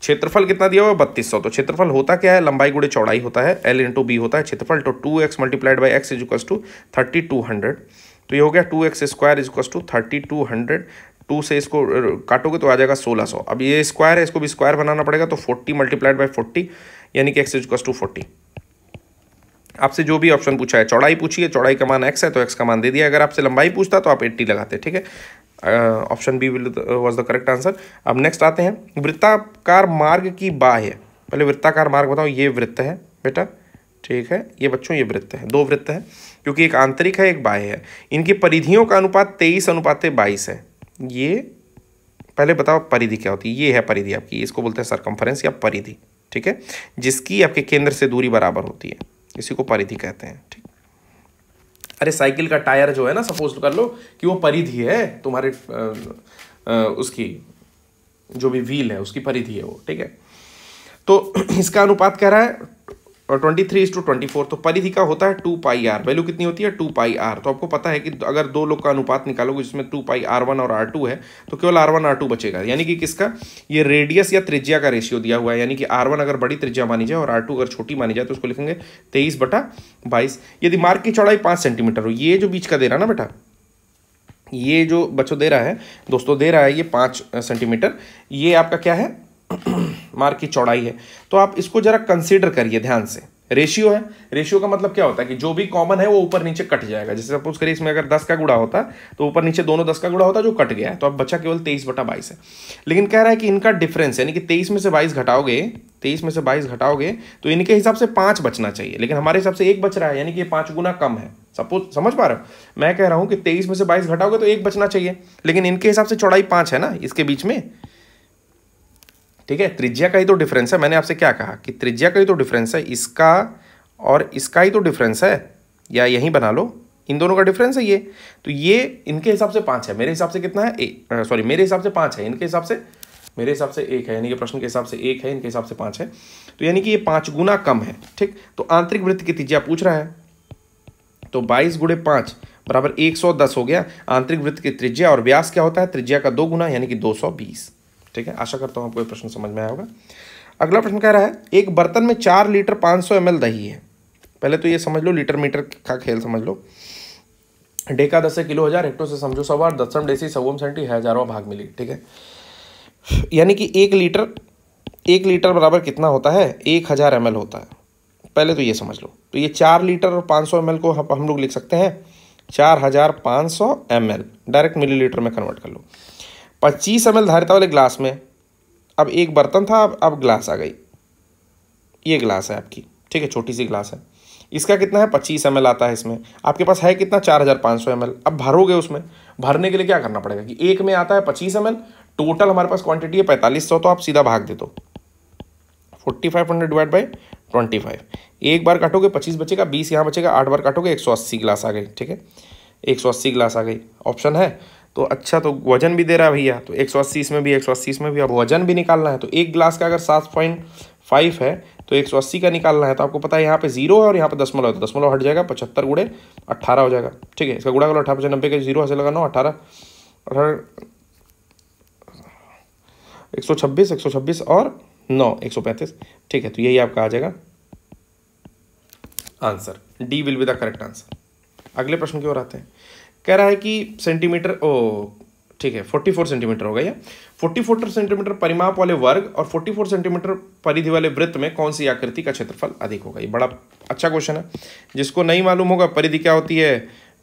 क्षेत्रफल कितना दिया हुआ बत्तीस सौ तो क्षेत्रफल होता क्या है लंबाई गुड़े चौड़ाई होता है एल इंटू बी होता है क्षेत्रफल तो two x multiplied by x इजक्स टू थर्टी टू हंड्रेड तो ये हो गया टू एक्स स्क्वायर इजक्स to thirty two hundred two से इसको काटोगे तो आ जाएगा सोलह सौ अब ये स्क्वायर है इसको भी स्क्वायर बनाना पड़ेगा तो फोर्टी मल्टीप्लाइड बाई फोर्टी यानी कि एक्स इज टू फोर्टी आपसे जो भी ऑप्शन पूछा है चौड़ाई पूछी है चौड़ाई का मान एक्स है तो एक्स का मान दे दिया अगर आपसे लंबाई पूछता तो आप एट्टी लगाते ठीक है option B will was the correct answer अब नेक्स्ट आते हैं वृत्ताकार मार्ग की बाह्य पहले वृत्ताकार मार्ग बताओ ये वृत्त है बेटा ठीक है ये बच्चों ये वृत्त है दो वृत्त है क्योंकि एक आंतरिक है एक बाह्य है इनकी परिधियों का अनुपात तेईस अनुपात बाईस है ये पहले बताओ परिधि क्या होती है ये है परिधि आपकी इसको बोलते हैं सरकमफरेंस या परिधि ठीक है जिसकी आपके केंद्र से दूरी बराबर होती है इसी को परिधि कहते हैं ठीक अरे साइकिल का टायर जो है ना सपोज कर लो कि वो परिधि है तुम्हारे उसकी जो भी व्हील है उसकी परिधि है वो ठीक है तो इसका अनुपात कह रहा है और twenty three is to twenty four तो परिधि का होता है टू पाई आर वैल्यू कितनी होती है टू पाई आर तो आपको पता है कि अगर दो लोग का अनुपात निकालोगे जिसमें टू पाई आर वन और आर टू है तो केवल आर वन आर टू बचेगा यानी कि किसका ये रेडियस या त्रिज्या का रेशियो दिया हुआ है यानी कि आर वन अगर बड़ी त्रिज्या मानी जाए और आर टू अगर छोटी मानी जाए तो उसको लिखेंगे तेईस बटा बाईस यदि मार्ग की चौड़ाई पाँच सेंटीमीटर हो ये जो बीच का दे रहा ना बेटा ये जो बच्चों दे रहा है दोस्तों दे रहा है ये पाँच सेंटीमीटर ये आपका क्या है मार्ग की चौड़ाई है तो आप इसको जरा कंसिडर करिए ध्यान से रेशियो है रेशियो का मतलब क्या होता है कि जो भी कॉमन है वो ऊपर नीचे कट जाएगा जैसे सपोज करिए इसमें अगर दस का गुड़ा होता तो ऊपर नीचे दोनों दस का गुड़ा होता जो कट गया है तो अब बचा केवल तेईस बटा बाईस है लेकिन कह रहा है कि इनका डिफरेंस यानी कि तेईस में से बाईस घटाओगे तेईस में से बाईस घटाओगे तो इनके हिसाब से पाँच बचना चाहिए लेकिन हमारे हिसाब से एक बच रहा है यानी कि ये पाँच गुना कम है सपोज समझ पा रहे हो मैं कह रहा हूँ कि तेईस में से बाईस घटाओगे तो एक बचना चाहिए लेकिन इनके हिसाब से चौड़ाई पाँच है ना इसके बीच में ठीक है त्रिज्या का ही तो डिफरेंस है मैंने आपसे क्या कहा कि त्रिज्या का ही तो डिफरेंस है इसका और इसका ही तो डिफरेंस है या यहीं बना लो इन दोनों का डिफरेंस है ये तो ये इनके हिसाब से पाँच है मेरे हिसाब से कितना है सॉरी मेरे हिसाब से पाँच है इनके हिसाब से मेरे हिसाब से एक है यानी कि प्रश्न के हिसाब से एक है इनके हिसाब से पाँच है तो यानी कि ये पाँच गुना कम है ठीक तो आंतरिक वृत्त की त्रिज्या पूछ रहा है तो बाईस गुड़े पाँच बराबर एक सौ दस हो गया आंतरिक वृत्त की त्रिज्या और व्यास क्या होता है त्रिज्या का दो गुना यानी कि दो सौ बीस ठीक है आशा करता हूँ आपको ये प्रश्न समझ में आया होगा अगला प्रश्न कह रहा है एक बर्तन में चार लीटर पाँच सौ दही है पहले तो ये समझ लो लीटर मीटर का खेल समझ लो डे का दस किलो हजार हेक्टो से समझो सवा दसम डेसी सवोम सेंटी हजारों भाग मिली ठीक है यानी कि एक लीटर एक लीटर बराबर कितना होता है एक हज़ार एम होता है पहले तो ये समझ लो तो ये चार लीटर और पाँच सौ एम को हम लोग लिख सकते हैं चार हज़ार पाँच सौ एम डायरेक्ट मिलीलीटर में कन्वर्ट कर लो पच्चीस एम धारिता वाले ग्लास में अब एक बर्तन था अब अब ग्लास आ गई ये ग्लास है आपकी ठीक है छोटी सी ग्लास है इसका कितना है पच्चीस एम आता है इसमें आपके पास है कितना चार हज़ार पाँच सौ एम अब भरोगे उसमें भरने के लिए क्या करना पड़ेगा कि एक में आता है पच्चीस एम टोटल हमारे पास क्वांटिटी है पैंतालीस सौ तो आप सीधा भाग दे दो forty five hundred divide by twenty five एक बार काटोगे पच्चीस बचेगा बीस यहाँ बचेगा आठ बार काटोगे एक सौ अस्सी ग्लास आ गई ठीक है एक सौ अस्सी ग्लास आ गई ऑप्शन है तो अच्छा तो वजन भी दे रहा है भैया तो एक सौ अस्सी भी एक सौ अस्सी भी अब वजन भी निकालना है तो एक ग्लास का अगर सात पॉइंट फाइव है तो एक सौ अस्सी का निकालना है तो आपको पता है यहाँ पे जीरो है और यहाँ पे दसमलव है तो दसमलव हट जाएगा पचहत्तर गुड़े अट्ठारह हो जाएगा ठीक है इसका गुड़ा करो अठारह पचास नब्बे का जीरो हाँ लगाना अठारह अठारह एक सौ छब्बीस एक सौ छब्बीस और नौ एक सौ पैंतीस ठीक है तो यही आपका आ जाएगा answer D will be the correct answer अगले प्रश्न की ओर आते हैं कह रहा है कि सेंटीमीटर ओ ठीक है फोर्टी फोर सेंटीमीटर होगा ये फोर्टी फोर सेंटीमीटर परिमाप वाले वर्ग और फोर्टी फोर सेंटीमीटर परिधि वाले वृत्त में कौन सी आकृति का क्षेत्रफल अधिक होगा ये बड़ा अच्छा क्वेश्चन है जिसको नहीं मालूम होगा परिधि क्या होती है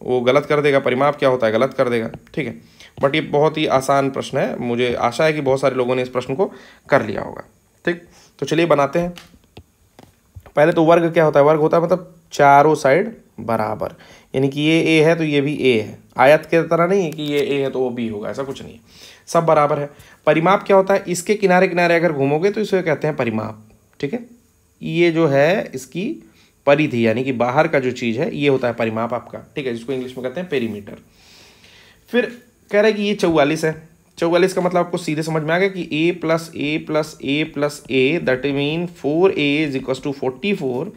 वो गलत कर देगा परिमाप क्या होता है गलत कर देगा ठीक है बट ये बहुत ही आसान प्रश्न है मुझे आशा है कि बहुत सारे लोगों ने इस प्रश्न को कर लिया होगा ठीक तो चलिए बनाते हैं पहले तो वर्ग क्या होता है वर्ग होता है मतलब चारों साइड बराबर यानी कि ये ए है तो ये भी ए है आयत के तरह नहीं है कि ये ए है तो वो बी होगा ऐसा कुछ नहीं है सब बराबर है परिमाप क्या होता है इसके किनारे किनारे अगर घूमोगे तो इसे कहते हैं परिमाप ठीक है ये जो है इसकी परिधि यानी कि बाहर का जो चीज़ है ये होता है परिमाप आपका ठीक है जिसको इंग्लिश में कहते हैं पेरीमीटर फिर कह रहे हैं कि ये चौवालीस है चौवालीस का मतलब आपको सीधे समझ में आ गया कि a plus a plus a plus a that mean four a is equals to forty four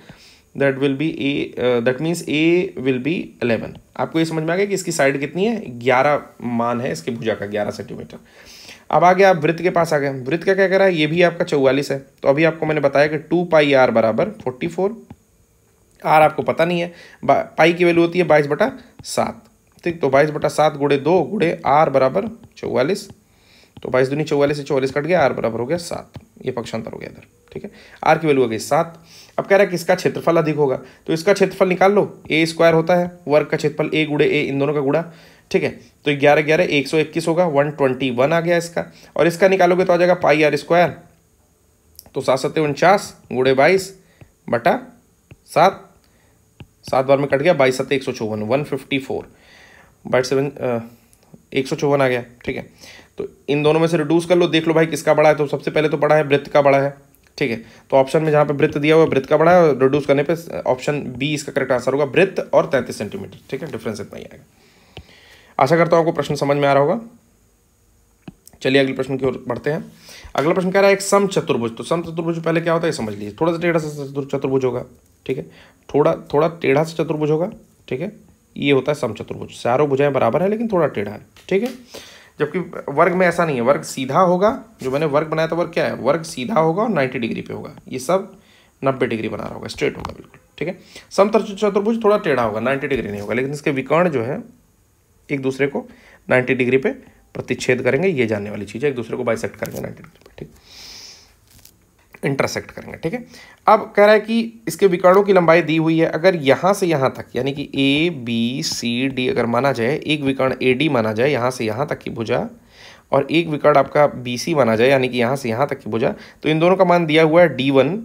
that will be a that means a will be eleven आपको ये समझ में आ गया कि इसकी साइड कितनी है ग्यारह मान है इसकी भुजा का ग्यारह सेंटीमीटर अब आ गया आप वृत्त के पास आ गए वृत्त का क्या कह रहा है ये भी आपका चौवालीस है तो अभी आपको मैंने बताया कि टू पाई आर बराबर फोर्टी फोर आर आपको पता नहीं है पाई की वैल्यू होती है बाईस बटा सात ठीक तो बाईस बटा सात गुड़े दो गुड़े आर बराबर चौवालीस तो बाईस दूनी चौवालीस से चौवालीस कट गया आर बराबर हो गया सात ये पक्षांतर हो गया इधर ठीक है आर की वैल्यू हो गई सात अब कह रहा है किसका क्षेत्रफल अधिक होगा तो इसका क्षेत्रफल निकाल लो ए स्क्वायर होता है वर्ग का क्षेत्रफल ए गुड़े ए इन दोनों का गुड़ा ठीक है तो ग्यारह ग्यारह एक सौ इक्कीस होगा वन ट्वेंटी वन आ गया इसका और इसका निकालोगे तो आ जाएगा पाई आर स्क्वायर तो सात सत्य उनचास गुड़े बाईस बटा सात सात बार में कट गया बाईस सत्य एक सौ चौवन one fifty four by seven एक सौ चौवन आ गया ठीक है तो इन दोनों में से रिड्यूस कर लो देख लो भाई किसका बड़ा है तो सबसे पहले तो बड़ा है वृत्त का बड़ा है ठीक है तो ऑप्शन में जहाँ पे वृत्त दिया हुआ वृत्त का बड़ा है रिड्यूस करने पे ऑप्शन बी इसका करेक्ट आंसर होगा वृत्त और तैंतीस सेंटीमीटर ठीक है डिफरेंस इतना ही आएगा आशा करता हूँ आपको प्रश्न समझ में आ रहा होगा चलिए अगले प्रश्न की ओर बढ़ते हैं अगला प्रश्न कह रहा है एक सम चतुर्भुज तो सम चतुर्भुज पहले क्या होता है समझ लीजिए थोड़ा सा टेढ़ा सा चतुर्भुज होगा ठीक है थोड़ा थोड़ा टेढ़ा सा चतुर्भुज होगा ठीक है ये होता है सम चतुर्भुज चारों भुजाएं बराबर है लेकिन थोड़ा टेढ़ा है ठीक है जबकि वर्ग में ऐसा नहीं है वर्ग सीधा होगा जो मैंने वर्ग बनाया था वर्ग क्या है वर्ग सीधा होगा और नाइन्टी डिग्री पे होगा ये सब नब्बे डिग्री बना रहा होगा स्ट्रेट होगा बिल्कुल ठीक है समतर चतुर्भुज थोड़ा टेढ़ा होगा नाइन्टी डिग्री नहीं होगा लेकिन इसके विकर्ण जो है एक दूसरे को नाइन्टी डिग्री पे प्रतिच्छेद करेंगे ये जानने वाली चीज़ है एक दूसरे को बाइसेक्ट करेंगे नाइन्टी डिग्री पे ठीक इंटरसेक्ट करेंगे ठीक है अब कह रहा है कि इसके विकर्णों की लंबाई दी हुई है अगर यहाँ से यहाँ तक यानी कि ए बी सी डी अगर माना जाए एक विकर्ण ए डी माना जाए यहाँ से यहाँ तक की भुजा और एक विकर्ण आपका बी सी माना जाए यानी कि यहाँ से यहाँ तक की भुजा तो इन दोनों का मान दिया हुआ है डी वन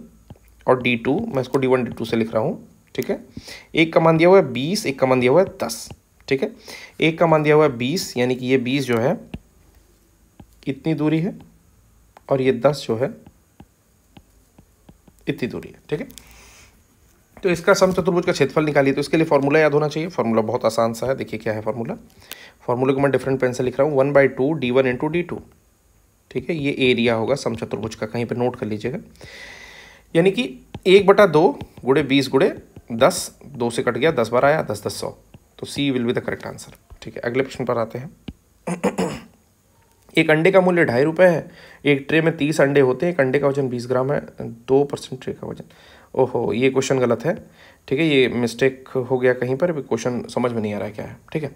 और डी टू मैं इसको डी वन डी टू से लिख रहा हूँ ठीक है एक का मान दिया हुआ है बीस एक का मान दिया हुआ है दस ठीक है एक का मान दिया हुआ है बीस यानी कि ये बीस जो है इतनी दूरी है और ये दस जो है इतनी दूरी है ठीक है तो इसका सम चतुर्भुज का क्षेत्रफल निकालिए तो इसके लिए फॉर्मूला याद होना चाहिए फॉर्मूला बहुत आसान सा है देखिए क्या है फॉर्मूला फॉर्मूले को मैं डिफरेंट पेन से लिख रहा हूँ one by two D one into D two ठीक है ये एरिया होगा सम चतुर्भुज का कहीं पे नोट कर लीजिएगा यानी कि एक बटा दो गुड़े बीस गुड़े दस दो से कट गया दस बार आया दस दस सौ तो C will be the correct answer ठीक है अगले प्रश्न पर आते हैं एक अंडे का मूल्य ढाई रुपये है एक ट्रे में तीस अंडे होते हैं एक अंडे का वजन बीस ग्राम है दो परसेंट ट्रे का वजन ओहो ये क्वेश्चन गलत है ठीक है ये मिस्टेक हो गया कहीं पर क्वेश्चन समझ में नहीं आ रहा है क्या है ठीक है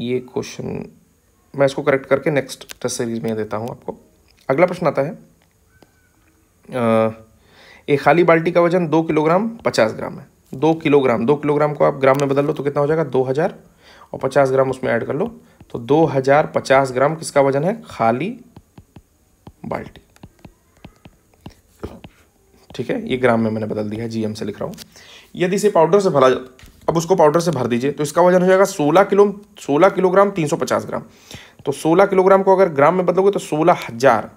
ये क्वेश्चन मैं इसको करेक्ट करके नेक्स्ट टेस्ट सीरीज में देता हूँ आपको अगला प्रश्न आता है आ, एक खाली बाल्टी का वजन दो किलोग्राम पचास ग्राम है दो किलोग्राम दो किलोग्राम को आप ग्राम में बदल लो तो कितना हो जाएगा दो हज़ार और पचास ग्राम उसमें ऐड कर लो तो 2050 ग्राम किसका वजन है खाली बाल्टी ठीक है ये ग्राम में मैंने बदल दिया है जीएम से लिख रहा हूं यदि इसे पाउडर से भरा अब उसको पाउडर से भर दीजिए तो इसका वजन हो जाएगा 16 किलो 16 किलोग्राम 350 ग्राम तो 16 किलोग्राम को अगर ग्राम में बदलोगे तो सोलह हजार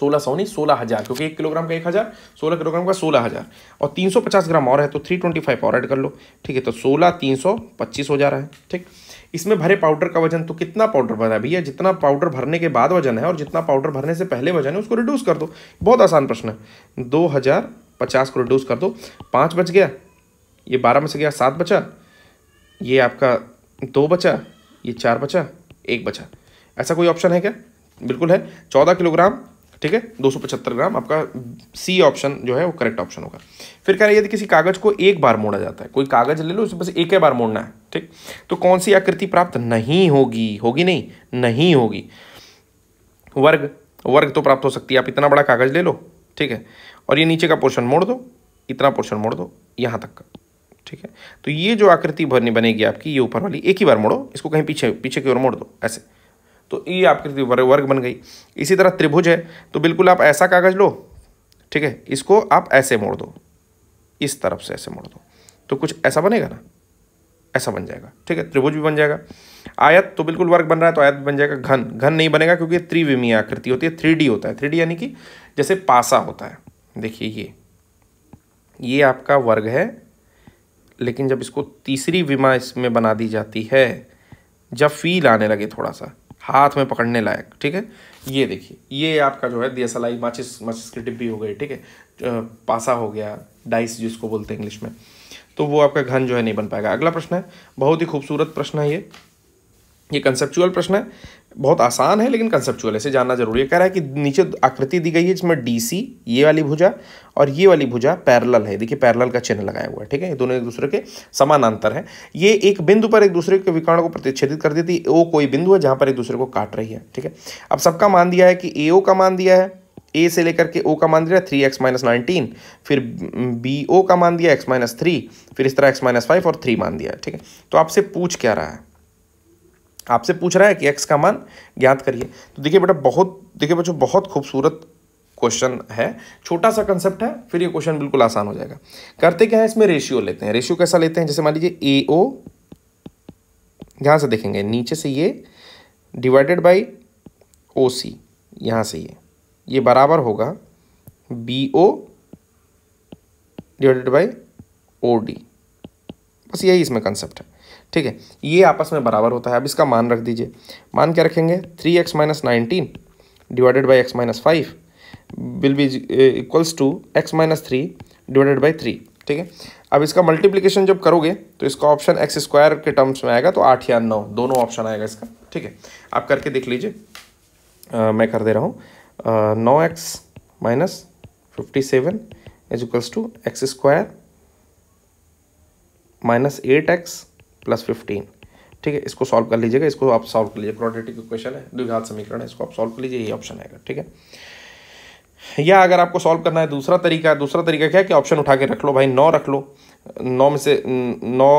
सोलह सौ नहीं सोलह हजार क्योंकि एक किलोग्राम का एक हजार सोलह किलोग्राम का सोलह हजार और तीन सौ पचास ग्राम और है तो थ्री ट्वेंटी फाइव और एड कर लो ठीक है तो सोलह तीन सौ पच्चीस हो जा रहा है ठीक इसमें भरे पाउडर का वजन तो कितना पाउडर भरा भैया जितना पाउडर भरने के बाद वजन है और जितना पाउडर भरने से पहले वजन है उसको रिड्यूस कर दो बहुत आसान प्रश्न है दो हज़ार पचास को रिड्यूस कर दो पाँच बच गया ये बारह में से गया सात बचा ये आपका दो बचा ये चार बचा एक बचा ऐसा कोई ऑप्शन है क्या बिल्कुल है चौदह किलोग्राम ठीक है दो ग्राम आपका सी ऑप्शन जो है वो करेक्ट ऑप्शन होगा फिर कह रहे यदि किसी कागज को एक बार मोड़ा जाता है कोई कागज ले लो उसे बस एक ही बार मोड़ना है ठीक तो कौन सी आकृति प्राप्त नहीं होगी होगी नहीं नहीं होगी वर्ग वर्ग तो प्राप्त हो सकती है आप इतना बड़ा कागज ले लो ठीक है और ये नीचे का पोर्शन मोड़ दो इतना पोर्शन मोड़ दो यहाँ तक का ठीक है तो ये जो आकृति भरनी बनेगी आपकी ये ऊपर वाली एक ही बार मोड़ो इसको कहीं पीछे पीछे की ओर मोड़ दो ऐसे तो ई e आपकी वर्ग बन गई इसी तरह त्रिभुज है तो बिल्कुल आप ऐसा कागज़ लो ठीक है इसको आप ऐसे मोड़ दो इस तरफ से ऐसे मोड़ दो तो कुछ ऐसा बनेगा ना ऐसा बन जाएगा ठीक है त्रिभुज भी बन जाएगा आयत तो बिल्कुल वर्ग बन रहा है तो आयत बन जाएगा घन घन नहीं बनेगा क्योंकि त्रिविमीय आकृति होती है थ्री होता है थ्री यानी कि जैसे पासा होता है देखिए ये ये आपका वर्ग है लेकिन जब इसको तीसरी विमा इसमें बना दी जाती है जब फील आने लगे थोड़ा सा हाथ में पकड़ने लायक ठीक है ये देखिए ये आपका जो है डी एस एल आई माचिस माचिस की डिब्बी हो गई ठीक है पासा हो गया डाइस जिसको बोलते हैं इंग्लिश में तो वो आपका घन जो है नहीं बन पाएगा अगला प्रश्न है बहुत ही खूबसूरत प्रश्न है ये ये कंसेप्चुअल प्रश्न है बहुत आसान है लेकिन कंसेप्चुअल ऐसे जानना जरूरी है कह रहा है कि नीचे आकृति दी गई है जिसमें डी सी ये वाली भुजा और ये वाली भुजा पैरल है देखिए पैरल का चिन्ह लगाया हुआ है ठीक है ये दोनों एक दूसरे के समानांतर है ये एक बिंदु पर एक दूसरे के विकर्ण को प्रतिच्छेदित कर देती है ओ कोई बिंदु है जहाँ पर एक दूसरे को काट रही है ठीक है अब सबका मान दिया है कि ए ओ का मान दिया है ए से लेकर के ओ का मान दिया थ्री एक्स माइनस नाइनटीन फिर बी ओ का मान दिया एक्स माइनस थ्री फिर इस तरह एक्स माइनस फाइव और थ्री मान दिया ठीक है तो आपसे पूछ क्या रहा है आपसे पूछ रहा है कि एक्स का मान ज्ञात करिए तो देखिए बेटा बहुत देखिए बच्चों बहुत खूबसूरत क्वेश्चन है छोटा सा कंसेप्ट है फिर ये क्वेश्चन बिल्कुल आसान हो जाएगा करते क्या है इसमें रेशियो लेते हैं रेशियो कैसा लेते हैं जैसे मान लीजिए ए ओ यहाँ से देखेंगे नीचे से ये डिवाइडेड बाई ओ सी यहाँ से ये ये बराबर होगा B O divided by O D बस यही इसमें कंसेप्ट है ठीक है ये आपस में बराबर होता है अब इसका मान रख दीजिए मान क्या रखेंगे three x minus nineteen divided by x minus five will be equals to x minus three divided by three ठीक है अब इसका मल्टीप्लीकेशन जब करोगे तो इसका ऑप्शन एक्स स्क्वायर के टर्म्स में आएगा तो आठ या नौ दोनों ऑप्शन आएगा इसका ठीक है आप करके देख लीजिए मैं कर दे रहा हूँ नौ x minus fifty seven is equals to x square minus eight x plus fifteen ठीक है इसको सॉल्व कर लीजिएगा इसको आप सॉल्व कर लीजिए क्वाड्रेटिक क्वेश्चन है द्विघात समीकरण है इसको आप सॉल्व कर लीजिए ये ऑप्शन आएगा ठीक है या अगर आपको सॉल्व करना है दूसरा तरीका है दूसरा तरीका क्या है कि ऑप्शन उठा के रख लो भाई नौ रख लो नौ में से नौ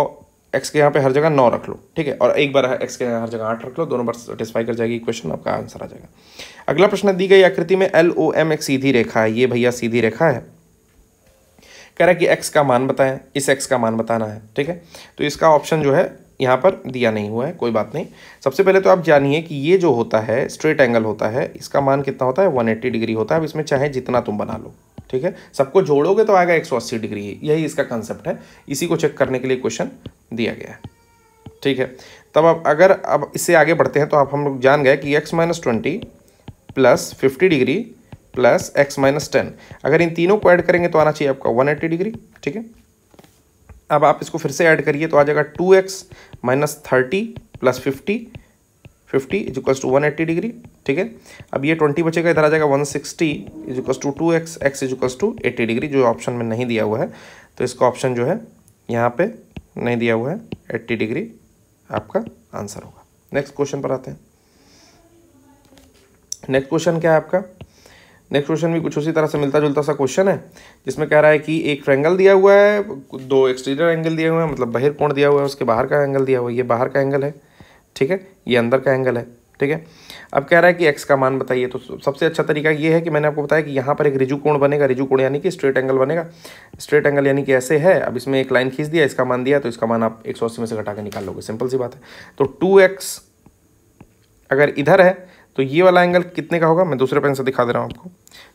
एक्स के यहाँ पे हर जगह नौ रख लो ठीक है और एक बार एक्स के यहाँ हर जगह आठ रख लो दोनों बार सेटिस्फाई कर जाएगी क्वेश्चन आपका आंसर आ जाएगा अगला प्रश्न दी गई आकृति में एल ओ एम एक सीधी रेखा है ये भैया सीधी रेखा है कह रहा है कि एक्स का मान बताएं इस एक्स का मान बताना है ठीक है तो इसका ऑप्शन जो है यहाँ पर दिया नहीं हुआ है कोई बात नहीं सबसे पहले तो आप जानिए कि ये जो होता है स्ट्रेट एंगल होता है इसका मान कितना होता है 180 डिग्री होता है अब इसमें चाहे जितना तुम बना लो ठीक है सबको जोड़ोगे तो आएगा 180 डिग्री यही इसका कंसेप्ट है इसी को चेक करने के लिए क्वेश्चन दिया गया है ठीक है तब अब अगर अब इससे आगे बढ़ते हैं तो आप हम लोग जान गए कि x minus twenty plus fifty degree plus x minus ten अगर इन तीनों को ऐड करेंगे तो आना चाहिए आपका वन एट्टी डिग्री ठीक है अब आप इसको फिर से ऐड करिए तो आ जाएगा two x minus thirty plus fifty fifty is to one eighty degree ठीक है अब ये ट्वेंटी बचेगा इधर आ जाएगा one sixty is to two x x is to eighty degree जो ऑप्शन में नहीं दिया हुआ है तो इसका ऑप्शन जो है यहाँ पे नहीं दिया हुआ है एट्टी डिग्री आपका आंसर होगा नेक्स्ट क्वेश्चन पर आते हैं नेक्स्ट क्वेश्चन क्या है आपका नेक्स्ट क्वेश्चन भी कुछ उसी तरह से मिलता जुलता सा क्वेश्चन है जिसमें कह रहा है कि एक ट्रैंगल दिया हुआ है दो एक्सटीरियर एंगल दिए हुए हैं मतलब बाहर कोण दिया हुआ है उसके बाहर का एंगल दिया हुआ है ये बाहर का एंगल है ठीक है ये अंदर का एंगल है ठीक है अब कह रहा है कि एक्स का मान बताइए तो सबसे अच्छा तरीका ये है कि मैंने आपको बताया कि यहाँ पर एक रिजू कोण बनेगा रिजू कोण यानी कि स्ट्रेट एंगल बनेगा स्ट्रेट एंगल यानी कि ऐसे है अब इसमें एक लाइन खींच दिया इसका मान दिया तो इसका मान आप एक में से घटा के निकाल लोगे सिंपल सी बात है तो टू अगर इधर है तो ये वाला एंगल कितने का होगा मैं दूसरे पेन से दिखा दे रहा हूँ आपको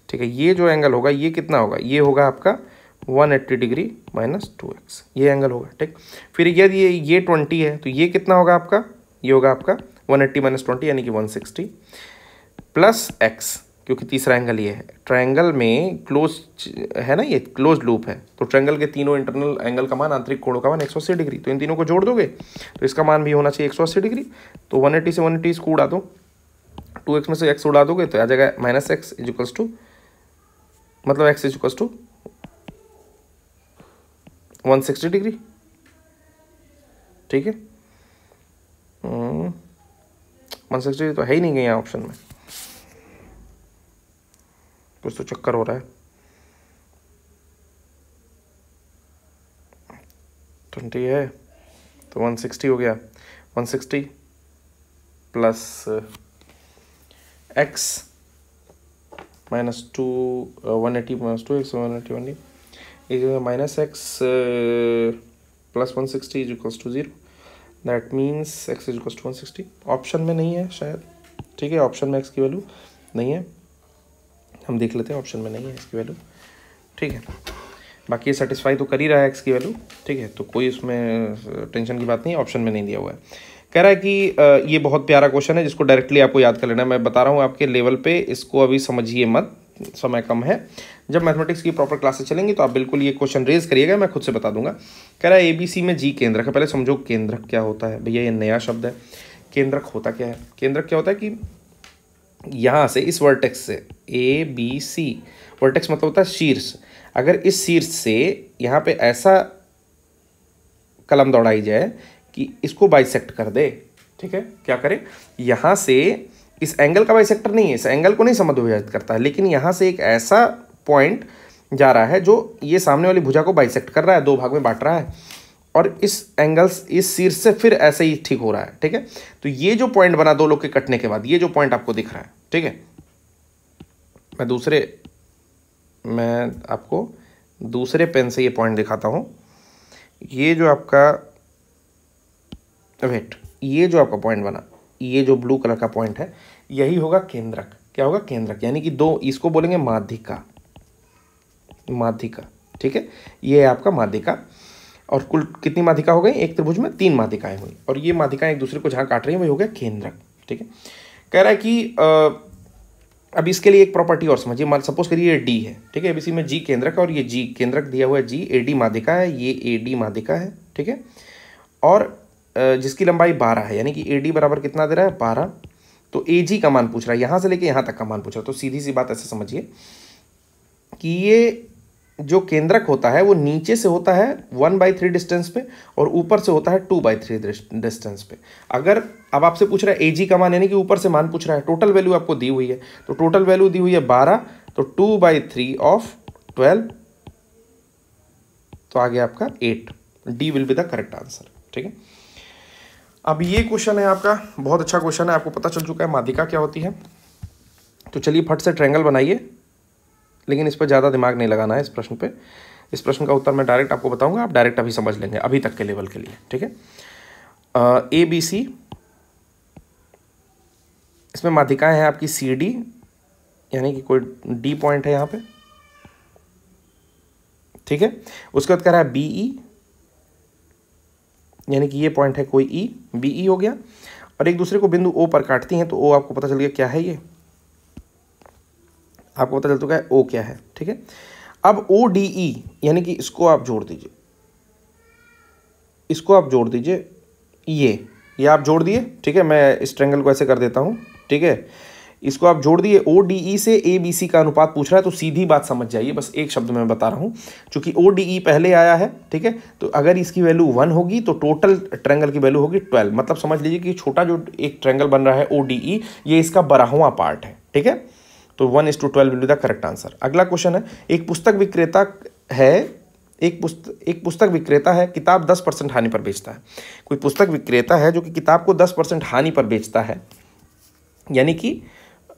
ठीक है ये जो एंगल होगा ये कितना होगा ये होगा आपका 180 डिग्री माइनस टू एक्स ये एंगल होगा ठीक फिर यदि ये ये ट्वेंटी है तो ये कितना होगा आपका ये होगा आपका 180 एट्टी माइनस ट्वेंटी यानी कि 160 प्लस एक्स क्योंकि तीसरा एंगल ये है ट्राइंगल में क्लोज है ना ये क्लोज लूप है तो ट्राइंगल के तीनों इंटरनल एंगल का मान आंतरिक कोणों का मान 180 डिग्री तो इन तीनों को जोड़ दोगे तो इसका मान भी होना चाहिए 180 डिग्री तो 180 से 180 इसको उड़ा दो टू एक्स में से एक्स उड़ा दोगे तो आ जाएगा माइनस एक्स इजिकल्स टू मतलब x equals to one sixty degree ठीक है हम्म, वन सिक्सटी तो है ही नहीं गया ऑप्शन में कुछ तो चक्कर हो रहा है ट्वेंटी है तो वन सिक्सटी हो गया one sixty plus x minus 2 uh, 180 minus 2x 180 only is uh, minus x uh, plus 160 is equals to 0 that means x is equal to one sixty option में नहीं है शायद ठीक है ऑप्शन में एक्स की वैल्यू नहीं है हम देख लेते हैं ऑप्शन में नहीं है की वैल्यू ठीक है बाकी ये सेटिस्फाई तो कर ही रहा है एक्स की वैल्यू ठीक है तो कोई उसमें टेंशन uh, की बात नहीं ऑप्शन में नहीं दिया हुआ है कह रहा है कि ये बहुत प्यारा क्वेश्चन है जिसको डायरेक्टली आपको याद कर लेना मैं बता रहा हूँ आपके लेवल पे इसको अभी समझिए मत समय कम है जब मैथमेटिक्स की प्रॉपर क्लासेस चलेंगी तो आप बिल्कुल ये क्वेश्चन रेज करिएगा मैं खुद से बता दूंगा कह रहा है एबीसी में जी केंद्रक है पहले समझो केंद्रक क्या होता है भैया ये नया शब्द है केंद्रक होता क्या है केंद्रक क्या होता है कि यहाँ से इस वर्टेक्स से ए बी सी वर्टेक्स मतलब होता है शीर्ष अगर इस शीर्ष से यहाँ पे ऐसा कलम दौड़ाई जाए कि इसको बाइसेक्ट कर दे ठीक है क्या करें यहाँ से इस एंगल का बाइसेक्टर नहीं है इस एंगल को नहीं समझ विभाजित करता है लेकिन यहाँ से एक ऐसा पॉइंट जा रहा है जो ये सामने वाली भुजा को बाइसेक्ट कर रहा है दो भाग में बांट रहा है और इस एंगल्स इस शीर्ष से फिर ऐसे ही ठीक हो रहा है ठीक है तो ये जो पॉइंट बना दो लोग के कटने के बाद ये जो पॉइंट आपको दिख रहा है ठीक है मैं दूसरे मैं आपको दूसरे पेन से ये पॉइंट दिखाता हूँ ये जो आपका वेट ये जो आपका पॉइंट बना ये जो ब्लू कलर का पॉइंट है यही होगा केंद्रक क्या होगा केंद्रक यानी कि दो इसको बोलेंगे माध्यिका माध्यिका ठीक है ये है आपका माध्यिका और कुल कितनी माध्यिका हो गई एक त्रिभुज में तीन माध्यिकाएं हुई और ये माध्यिकाएं एक दूसरे को जहाँ काट रही हैं वही हो गया केंद्रक ठीक है कह रहा है कि आ, अब इसके लिए एक प्रॉपर्टी और समझिए मान सपोज करिए ये डी है ठीक है अब इसी में जी केंद्रक और ये जी केंद्रक दिया हुआ है जी ए डी माध्यिका है ये ए डी माध्यिका है ठीक है और जिसकी लंबाई बारह है यानी कि ए डी बराबर कितना दे रहा है बारह तो ए का मान पूछ रहा है यहाँ से लेके यहाँ तक का मान पूछ रहा है तो सीधी सी बात ऐसे समझिए कि ये जो केंद्रक होता है वो नीचे से होता है वन बाई थ्री डिस्टेंस पे और ऊपर से होता है टू बाई थ्री डिस्टेंस पे अगर अब आपसे पूछ रहा है एजी का मान यानी कि ऊपर से मान पूछ रहा है टोटल वैल्यू आपको दी हुई है तो टोटल वैल्यू दी हुई है बारह तो two by three of twelve तो आ गया आपका eight D will be the correct answer ठीक है अब ये क्वेश्चन है आपका बहुत अच्छा क्वेश्चन है आपको पता चल चुका है माधिका क्या होती है तो चलिए फट से ट्रैंगल बनाइए लेकिन इस पर ज़्यादा दिमाग नहीं लगाना है इस प्रश्न पे इस प्रश्न का उत्तर मैं डायरेक्ट आपको बताऊंगा आप डायरेक्ट अभी समझ लेंगे अभी तक के लेवल के लिए ठीक है ए बी सी इसमें माधिकाएँ हैं आपकी सी डी यानी कि कोई डी पॉइंट है यहाँ पे ठीक है उसके बाद कह रहा है बी ई e। यानी कि ये पॉइंट है कोई ई बी ई हो गया और एक दूसरे को बिंदु ओ पर काटती हैं तो ओ आपको पता चल गया क्या है ये आपको पता चल चुका है ओ क्या है ठीक है अब ओ डी ई यानी कि इसको आप जोड़ दीजिए इसको आप जोड़ दीजिए ये ये आप जोड़ दिए ठीक है मैं इस ट्रेंगल को ऐसे कर देता हूँ ठीक है इसको आप जोड़ दिए ओ डी ई से ए बी सी का अनुपात पूछ रहा है तो सीधी बात समझ जाइए बस एक शब्द में बता रहा हूँ चूंकि ओ डी ई पहले आया है ठीक है तो अगर इसकी वैल्यू वन होगी तो टोटल ट्रैंगल की वैल्यू होगी ट्वेल्व मतलब समझ लीजिए कि छोटा जो एक ट्रैंगल बन रहा है ओ डी ई ये इसका बारहवा पार्ट है ठीक है तो one is to twelve the correct answer अगला क्वेश्चन है एक पुस्तक विक्रेता है एक पुस्तक एक पुस्तक विक्रेता है किताब दस परसेंट हानि पर बेचता है कोई पुस्तक विक्रेता है जो कि किताब को दस परसेंट हानि पर बेचता है यानी कि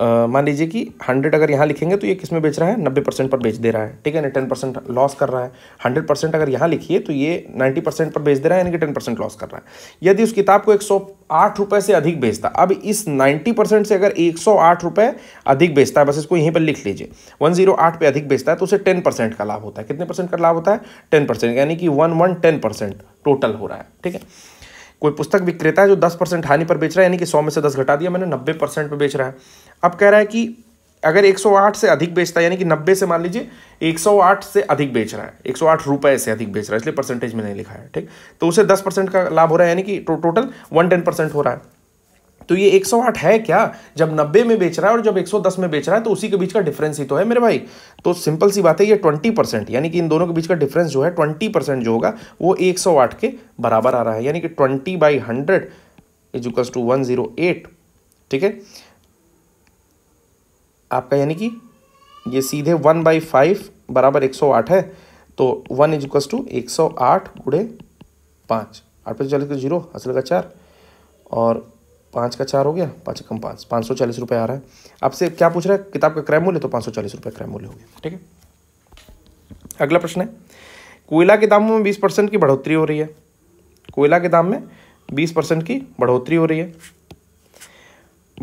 मान लीजिए कि हंड्रेड अगर यहाँ लिखेंगे तो ये किस में बेच रहा है नब्बे परसेंट पर बेच दे रहा है ठीक है ना टेन परसेंट लॉस कर रहा है हंड्रेड परसेंट अगर यहाँ लिखिए तो ये नाइन्टी परसेंट पर बेच दे रहा है यानी कि टेन परसेंट लॉस कर रहा है यदि उस किताब को एक सौ आठ रुपये से अधिक बेचता अब इस नाइन्टी परसेंट से अगर एक सौ आठ रुपये अधिक बेचता है बस इसको यहीं पर लिख लीजिए वन जीरो आठ अधिक बेचता है तो उसे टेन परसेंट का लाभ होता है कितने परसेंट का लाभ होता है टेन परसेंट यानी कि one one ten percent total हो रहा है ठीक है कोई पुस्तक विक्रेता है जो दस परसेंट हानि पर बेच रहा है यानी कि सौ में से दस घटा दिया मैंने नब्बे परसेंट पर बेच रहा है अब कह रहा है कि अगर एक सौ आठ से अधिक बेचता है यानी कि नब्बे से मान लीजिए एक सौ आठ से अधिक बेच रहा है एक सौ आठ रुपए से अधिक बेच रहा है इसलिए परसेंटेज में नहीं लिखा है ठीक तो उसे दस परसेंट का लाभ हो रहा है यानी कि टोटल वन टेन परसेंट हो रहा है तो ये 108 है क्या जब 90 में बेच रहा है और जब 110 में बेच रहा है तो उसी के बीच का डिफरेंस ही तो है मेरे भाई तो सिंपल सी बात है ये 20 परसेंट यानी कि इन दोनों के बीच का डिफरेंस जो है 20 परसेंट जो होगा वो 108 के बराबर आ रहा है यानी कि 20 by hundred equals to one ठीक है आपका यानी कि ये सीधे वन बाई फाइव बराबर एक है तो वन इजुकल्स टू एक सौ आठ गुड़े पाँच आठ पे चालीस जीरो असल का चार और पाँच का चार हो गया पाँच कम पाँच पाँच सौ चालीस रुपये आ रहा है आपसे क्या पूछ रहा है किताब का क्रय मूल्य तो पाँच सौ चालीस रुपये क्रय मूल्य हो गया ठीक है अगला प्रश्न है कोयला के दामों में बीस परसेंट की बढ़ोतरी हो रही है कोयला के दाम में बीस परसेंट की बढ़ोतरी हो रही है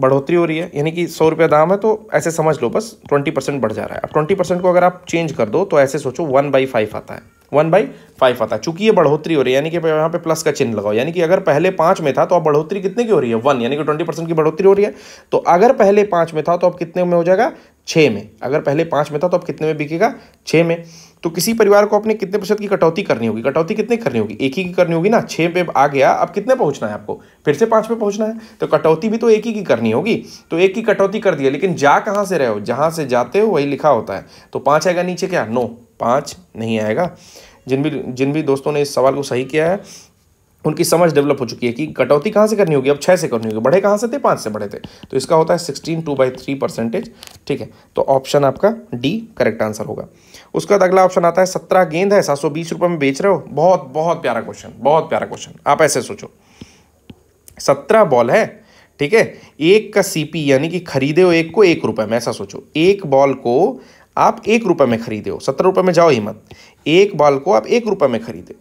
बढ़ोतरी हो रही है यानी कि सौ रुपये दाम है तो ऐसे समझ लो बस ट्वेंटी परसेंट बढ़ जा रहा है अब ट्वेंटी परसेंट को अगर आप चेंज कर दो तो ऐसे सोचो वन बाई फाइव आता है वन बाई फाइव आता है चूंकि ये बढ़ोतरी हो रही है यानी कि यहाँ पे प्लस का चिन्ह लगाओ यानी कि अगर पहले पाँच में था तो अब बढ़ोतरी कितने की हो रही है वन यानी कि ट्वेंटी परसेंट की बढ़ोतरी हो रही है तो अगर पहले पाँच में था तो अब कितने में हो जाएगा छः में अगर पहले पाँच में था तो अब कितने में बिकेगा छः में तो किसी परिवार को अपने कितने प्रतिशत की कटौती करनी होगी कटौती कितने करनी होगी एक ही की करनी होगी ना छः पे आ गया अब कितने पहुंचना है आपको फिर से पाँच पे पहुंचना है तो कटौती भी तो एक ही की करनी होगी तो एक की कटौती कर दिया लेकिन जा कहाँ से रहे हो जहाँ से जाते हो वही लिखा होता है तो पाँच आएगा नीचे क्या नो पाँच नहीं आएगा जिन भी जिन भी दोस्तों ने इस सवाल को सही किया है उनकी समझ डेवलप हो चुकी है कि कटौती कहाँ से करनी होगी अब छः से करनी होगी बढ़े कहाँ से थे पाँच से बढ़े थे तो इसका होता है sixteen two by three percentage ठीक है तो ऑप्शन आपका डी करेक्ट आंसर होगा उसके बाद अगला ऑप्शन आता है सत्रह गेंद है सात सौ में बेच रहे हो बहुत बहुत प्यारा क्वेश्चन बहुत प्यारा क्वेश्चन आप ऐसे सोचो सत्रह बॉल है ठीक है एक का सीपी यानी कि खरीदे हो एक को एक रुपए में ऐसा सोचो एक बॉल को आप एक रुपये में खरीदे हो सत्रह रुपये में जाओ ही मत एक बॉल को आप एक रुपये में खरीदे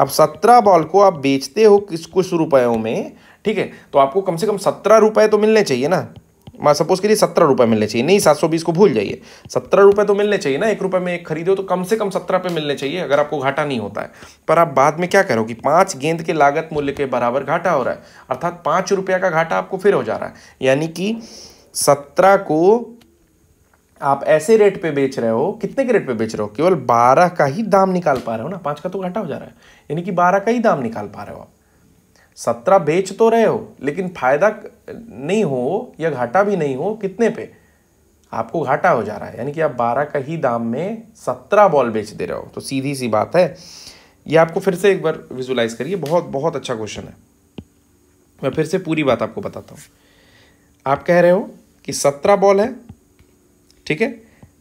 अब सत्रह बॉल को आप बेचते हो किस कुछ रुपयों में ठीक है तो आपको कम से कम सत्रह रुपये तो मिलने चाहिए ना मैं सपोज करिए सत्रह रुपये मिलने चाहिए नहीं सात सौ बीस को भूल जाइए सत्रह रुपये तो मिलने चाहिए ना एक रुपये में एक खरीदो तो कम से कम सत्रह पे मिलने चाहिए अगर आपको घाटा नहीं होता है पर आप बाद में क्या करो कि पाँच गेंद के लागत मूल्य के बराबर घाटा हो रहा है अर्थात पाँच रुपया का घाटा आपको फिर हो जा रहा है यानी कि सत्रह को आप ऐसे रेट पे बेच रहे हो कितने के रेट पे बेच रहे हो केवल बारह का ही दाम निकाल पा रहे हो ना पाँच का तो घाटा हो जा रहा है यानी कि बारह का ही दाम निकाल पा रहे हो आप सत्रह बेच तो रहे हो लेकिन फायदा नहीं हो या घाटा भी नहीं हो कितने पे आपको घाटा हो जा रहा है यानी कि आप बारह का ही दाम में सत्रह बॉल बेच दे रहे हो तो सीधी सी बात है ये आपको फिर से एक बार विजुलाइज करिए बहुत बहुत अच्छा क्वेश्चन है मैं फिर से पूरी बात आपको बताता हूँ आप कह रहे हो कि सत्रह बॉल है ठीक है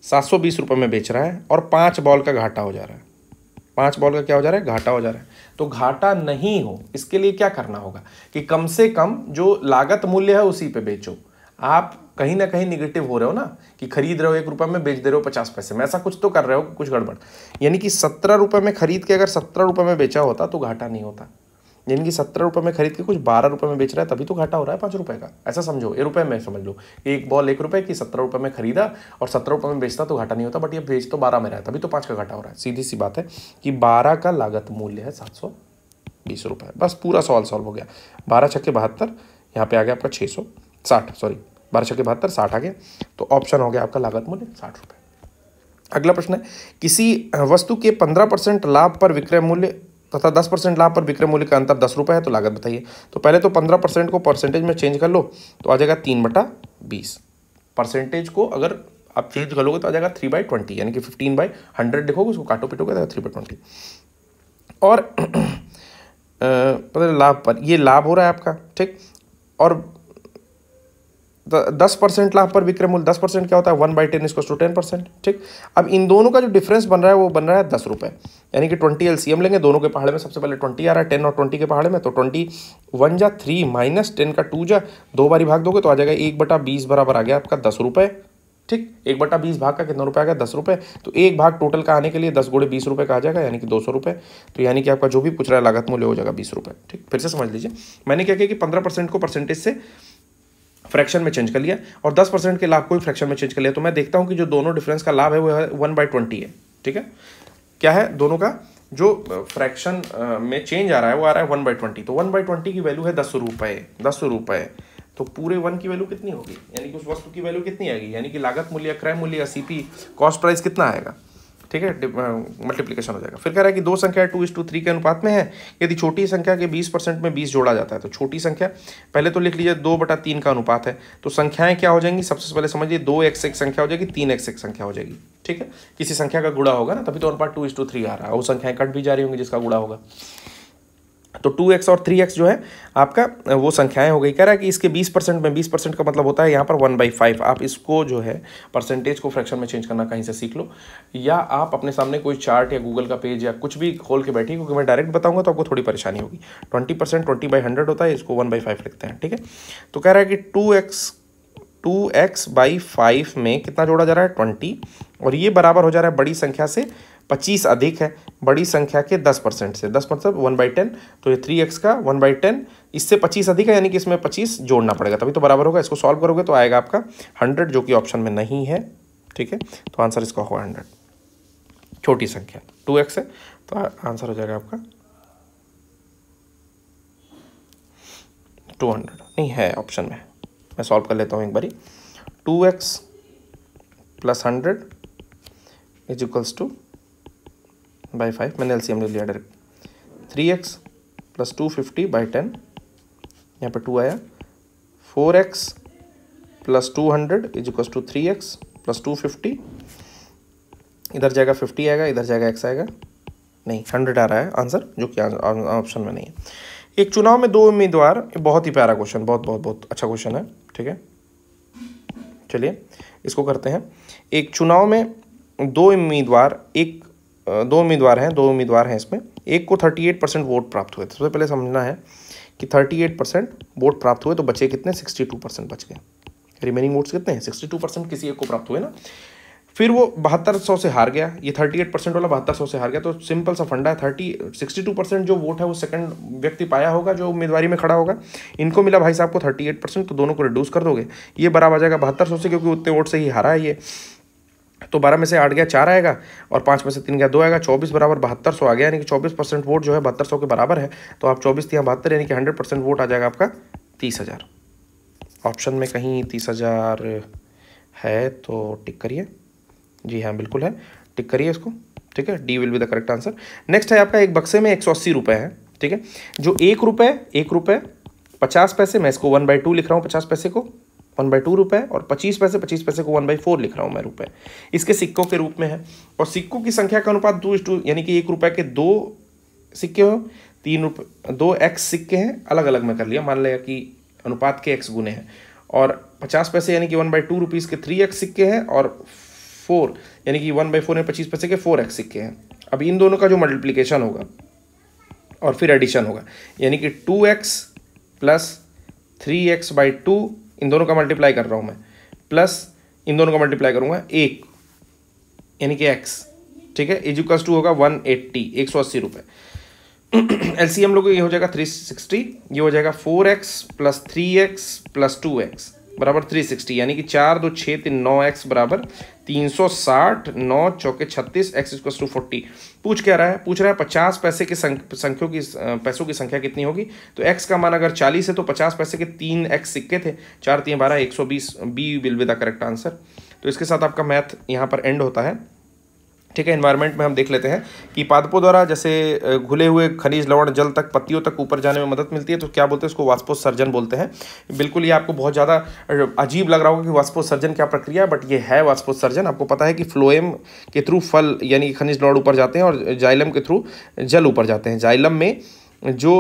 सात सौ बीस रुपये में बेच रहा है और पाँच बॉल का घाटा हो जा रहा है पाँच बॉल का क्या हो जा रहा है घाटा हो जा रहा है तो घाटा नहीं हो इसके लिए क्या करना होगा कि कम से कम जो लागत मूल्य है उसी पे बेचो आप कहीं ना कहीं निगेटिव हो रहे हो ना कि खरीद रहे हो एक रुपए में बेच दे रहे हो पचास पैसे में ऐसा कुछ तो कर रहे हो कुछ गड़बड़ यानी कि सत्रह रुपए में खरीद के अगर सत्रह रुपए में बेचा होता तो घाटा नहीं होता जिनकी सत्रह रुपये में खरीद के कुछ बारह रुपये में बेच रहा है तभी तो घाटा हो रहा है पाँच रुपये का ऐसा समझो ये रुपये में समझ लो एक बॉल एक रुपये की सत्रह रुपये में खरीदा और सत्रह रुपये में बेचता तो घाटा नहीं होता बट ये बेच तो बारह में रहा है तभी तो पाँच का घाटा हो रहा है सीधी सी बात है कि बारह का लागत मूल्य है सात सौ बीस रुपये बस पूरा सॉल्व सॉल्व हो गया बारह छक्के बहत्तर यहाँ पे आ गया आपका छः सौ साठ सॉरी बारह छक्के बहत्तर साठ आ गया तो ऑप्शन हो गया आपका लागत मूल्य साठ रुपये अगला प्रश्न है किसी वस्तु के पंद्रह परसेंट लाभ पर विक्रय मूल्य तथा दस परसेंट लाभ पर विक्रय मूल्य का अंतर दस रुपये है तो लागत बताइए तो पहले तो पंद्रह परसेंट को परसेंटेज में चेंज कर लो तो आ जाएगा तीन बटा बीस परसेंटेज को अगर आप चेंज कर लोगे तो आ जाएगा थ्री बाई ट्वेंटी यानी कि फिफ्टीन बाई हंड्रेड लिखोगे उसको काटो पिटोगे तो थ्री बाई ट्वेंटी और पता लाभ पर ये लाभ हो रहा है आपका ठीक और दस परसेंट लाभ पर विक्रय मूल्य दस परसेंट क्या होता है वन बाई टेन इसको टू टेन परसेंट ठीक अब इन दोनों का जो डिफरेंस बन रहा है वो बन रहा है दस रुपये यानी कि ट्वेंटी एल सी एम लेंगे दोनों के पहाड़े में सबसे पहले ट्वेंटी आ रहा है टेन और ट्वेंटी के पहाड़े में तो ट्वेंटी वन जा थ्री माइनस टेन का टू जा दो बारी भाग दोगे तो आ जाएगा एक बटा बीस बराबर आ गया आपका दस रुपये ठीक एक बटा बीस भाग का कितना रुपया आ गया दस रुपये तो एक भाग टोटल का आने के लिए दस गुड़े बीस रुपये का आ जाएगा यानी कि दो सौ रुपये तो यानी कि आपका जो भी पूछ रहा है लागत मूल्य हो जाएगा बीस रुपये ठीक फिर से समझ लीजिए मैंने क्या किया कि पंद्रह परसेंट को परसेंटेज से फ्रैक्शन में चेंज कर लिया और दस परसेंट के लाभ को भी फ्रैक्शन में चेंज कर लिया तो मैं देखता हूँ कि जो दोनों डिफरेंस का लाभ है वो है वन बाई ट्वेंटी है ठीक है क्या है दोनों का जो फ्रैक्शन में चेंज आ रहा है वो आ रहा है वन बाई ट्वेंटी तो वन बाई ट्वेंटी की वैल्यू है दस रुपये दस रुपये तो पूरे वन की वैल्यू कितनी होगी यानी कि उस वस्तु की वैल्यू कितनी आएगी यानी कि लागत मूल्य क्रय मूल्य सी पी कॉस्ट प्राइस कितना आएगा ठीक है मल्टीप्लीकेशन हो जाएगा फिर कह रहा है कि दो संख्या टू इस टू थ्री के अनुपात में है यदि छोटी संख्या के बीस परसेंट में बीस जोड़ा जाता है तो छोटी संख्या पहले तो लिख लीजिए दो बटा तीन का अनुपात है तो संख्याएं क्या हो जाएंगी सबसे पहले समझिए दो एक्स एक संख्या हो जाएगी तीन एक्स एक संख्या हो जाएगी ठीक है किसी संख्या का गुड़ा होगा ना तभी तो अनुपात टू इस टू थ्री आ रहा है वो संख्याएं कट भी जा रही होंगी जिसका गुड़ा होगा तो टू एक्स और थ्री एक्स जो है आपका वो संख्याएं हो गई कह रहा है कि इसके बीस परसेंट में बीस परसेंट का मतलब होता है यहाँ पर वन बाई फाइव आप इसको जो है परसेंटेज को फ्रैक्शन में चेंज करना कहीं से सीख लो या आप अपने सामने कोई चार्ट या गूगल का पेज या कुछ भी खोल के बैठिए क्योंकि मैं डायरेक्ट बताऊंगा तो आपको थोड़ी परेशानी होगी twenty percent twenty by hundred होता है इसको वन बाई फाइव लिखते हैं ठीक है तो कह रहा है कि two x two x by five में कितना जोड़ा जा रहा है ट्वेंटी और ये बराबर हो जा रहा है बड़ी संख्या से पच्चीस अधिक है बड़ी संख्या के दस परसेंट से दस मतलब वन बाई टेन तो ये थ्री एक्स का वन बाई टेन इससे पच्चीस अधिक है यानी कि इसमें पच्चीस जोड़ना पड़ेगा तभी तो बराबर होगा इसको सॉल्व करोगे तो आएगा आपका हंड्रेड जो कि ऑप्शन में नहीं है ठीक है तो आंसर इसका होगा हंड्रेड छोटी संख्या टू एक्स है तो आंसर हो जाएगा आपका टू हंड्रेड नहीं है ऑप्शन में मैं सॉल्व कर लेता हूँ एक बारी two x plus hundred is equals to by five मैंने एल ले लिया direct three x plus two fifty by ten यहाँ पर टू आया four x plus two hundred is equal to three x plus two fifty इधर जाएगा फिफ्टी आएगा इधर जाएगा एक्स आएगा नहीं हंड्रेड आ रहा है आंसर जो कि ऑप्शन में नहीं है एक चुनाव में दो उम्मीदवार बहुत ही प्यारा क्वेश्चन बहुत बहुत बहुत अच्छा क्वेश्चन है ठीक है चलिए इसको करते हैं एक चुनाव में दो उम्मीदवार एक दो उम्मीदवार हैं दो उम्मीदवार हैं इसमें एक को थर्टी एट परसेंट वोट प्राप्त हुए सबसे पहले समझना है कि थर्टी एट परसेंट वोट प्राप्त हुए तो बचे कितने सिक्सटी टू परसेंट बच गए रिमेनिंग वोट्स कितने हैं सिक्सटी टू परसेंट किसी एक को प्राप्त हुए ना फिर वो बहत्तर सौ से हार गया ये थर्टी एट परसेंट वाला बहत्तर सौ से हार गया तो सिंपल सा फंडा है थर्टी सिक्सटी टू परसेंट जो वोट है वो सेकंड व्यक्ति पाया होगा जो उम्मीदवारी में खड़ा होगा इनको मिला भाई साहब को थर्टी एट परसेंट तो दोनों को रिड्यूस कर दोगे ये बराबर आ जाएगा बहत्तर सौ से क्योंकि उतने वोट से ही हारा है ये तो बारह में से आठ गया चार आएगा और पाँच में से तीन गया दो आएगा चौबीस बराबर बहत्तर सौ आ गया यानी कि चौबीस परसेंट वोट जो है बहत्तर सौ के बराबर है तो आप चौबीस तीन बहत्तर यानी कि हंड्रेड परसेंट वोट आ जाएगा आपका तीस हज़ार ऑप्शन में कहीं तीस हज़ार है तो टिक करिए जी हाँ बिल्कुल है टिक करिए इसको ठीक है D will be the correct answer next है आपका एक बक्से में एक सौ अस्सी है ठीक है जो एक रुपये एक रुपये पचास पैसे मैं इसको वन बाई टू लिख रहा हूँ पचास पैसे को वन बाई टू रुपये और पच्चीस पैसे पच्चीस पैसे को वन बाई फोर लिख रहा हूँ मैं रुपए इसके सिक्कों के रूप में है और सिक्कों की संख्या का अनुपात दो टू यानी कि एक रुपये के दो सिक्के हो तीन रुपये दो एक्स सिक्के हैं अलग अलग में कर लिया मान लिया कि अनुपात के एक्स गुने हैं और पचास पैसे यानी कि वन बाई टू रुपीज़ के थ्री एक्स सिक्के हैं और फोर यानी कि वन बाई फोर पच्चीस पैसे के फोर एक्स सिक्के हैं अब इन दोनों का जो मल्टीप्लीकेशन होगा और फिर एडिशन होगा यानी कि two x plus three x by two इन दोनों का मल्टीप्लाई कर रहा हूँ मैं प्लस इन दोनों का मल्टीप्लाई करूँगा एक यानी कि एक्स ठीक है इजिकल्स टू होगा वन एट्टी एक सौ अस्सी रुपये एल सी एम लोग ये हो जाएगा थ्री सिक्सटी ये हो जाएगा four x plus three x plus two x बराबर थ्री सिक्सटी यानी कि चार दो छः तीन नौ एक्स बराबर तीन सौ साठ नौ चौके छत्तीस एक्स इक्वस टू फोर्टी पूछ क्या रहा है पूछ रहा है पचास पैसे की संख्यों की पैसों की संख्या कितनी होगी तो एक्स का मान अगर चालीस है तो पचास पैसे के तीन एक्स सिक्के थे चार तीन बारह एक सौ बीस B will be the correct answer तो इसके साथ आपका मैथ यहाँ पर एंड होता है ठीक है इन्वायरमेंट में हम देख लेते हैं कि पादपों द्वारा जैसे घुले हुए खनिज लवण जल तक पत्तियों तक ऊपर जाने में मदद मिलती है तो क्या बोलते हैं उसको वाष्पोत्सर्जन बोलते हैं बिल्कुल ये आपको बहुत ज़्यादा अजीब लग रहा होगा कि वाष्पोत्सर्जन क्या प्रक्रिया है बट ये है वाष्पोत्सर्जन आपको पता है कि फ्लोएम के थ्रू फल यानी खनिज लवण ऊपर जाते हैं और जाइलम के थ्रू जल ऊपर जाते हैं जाइलम में जो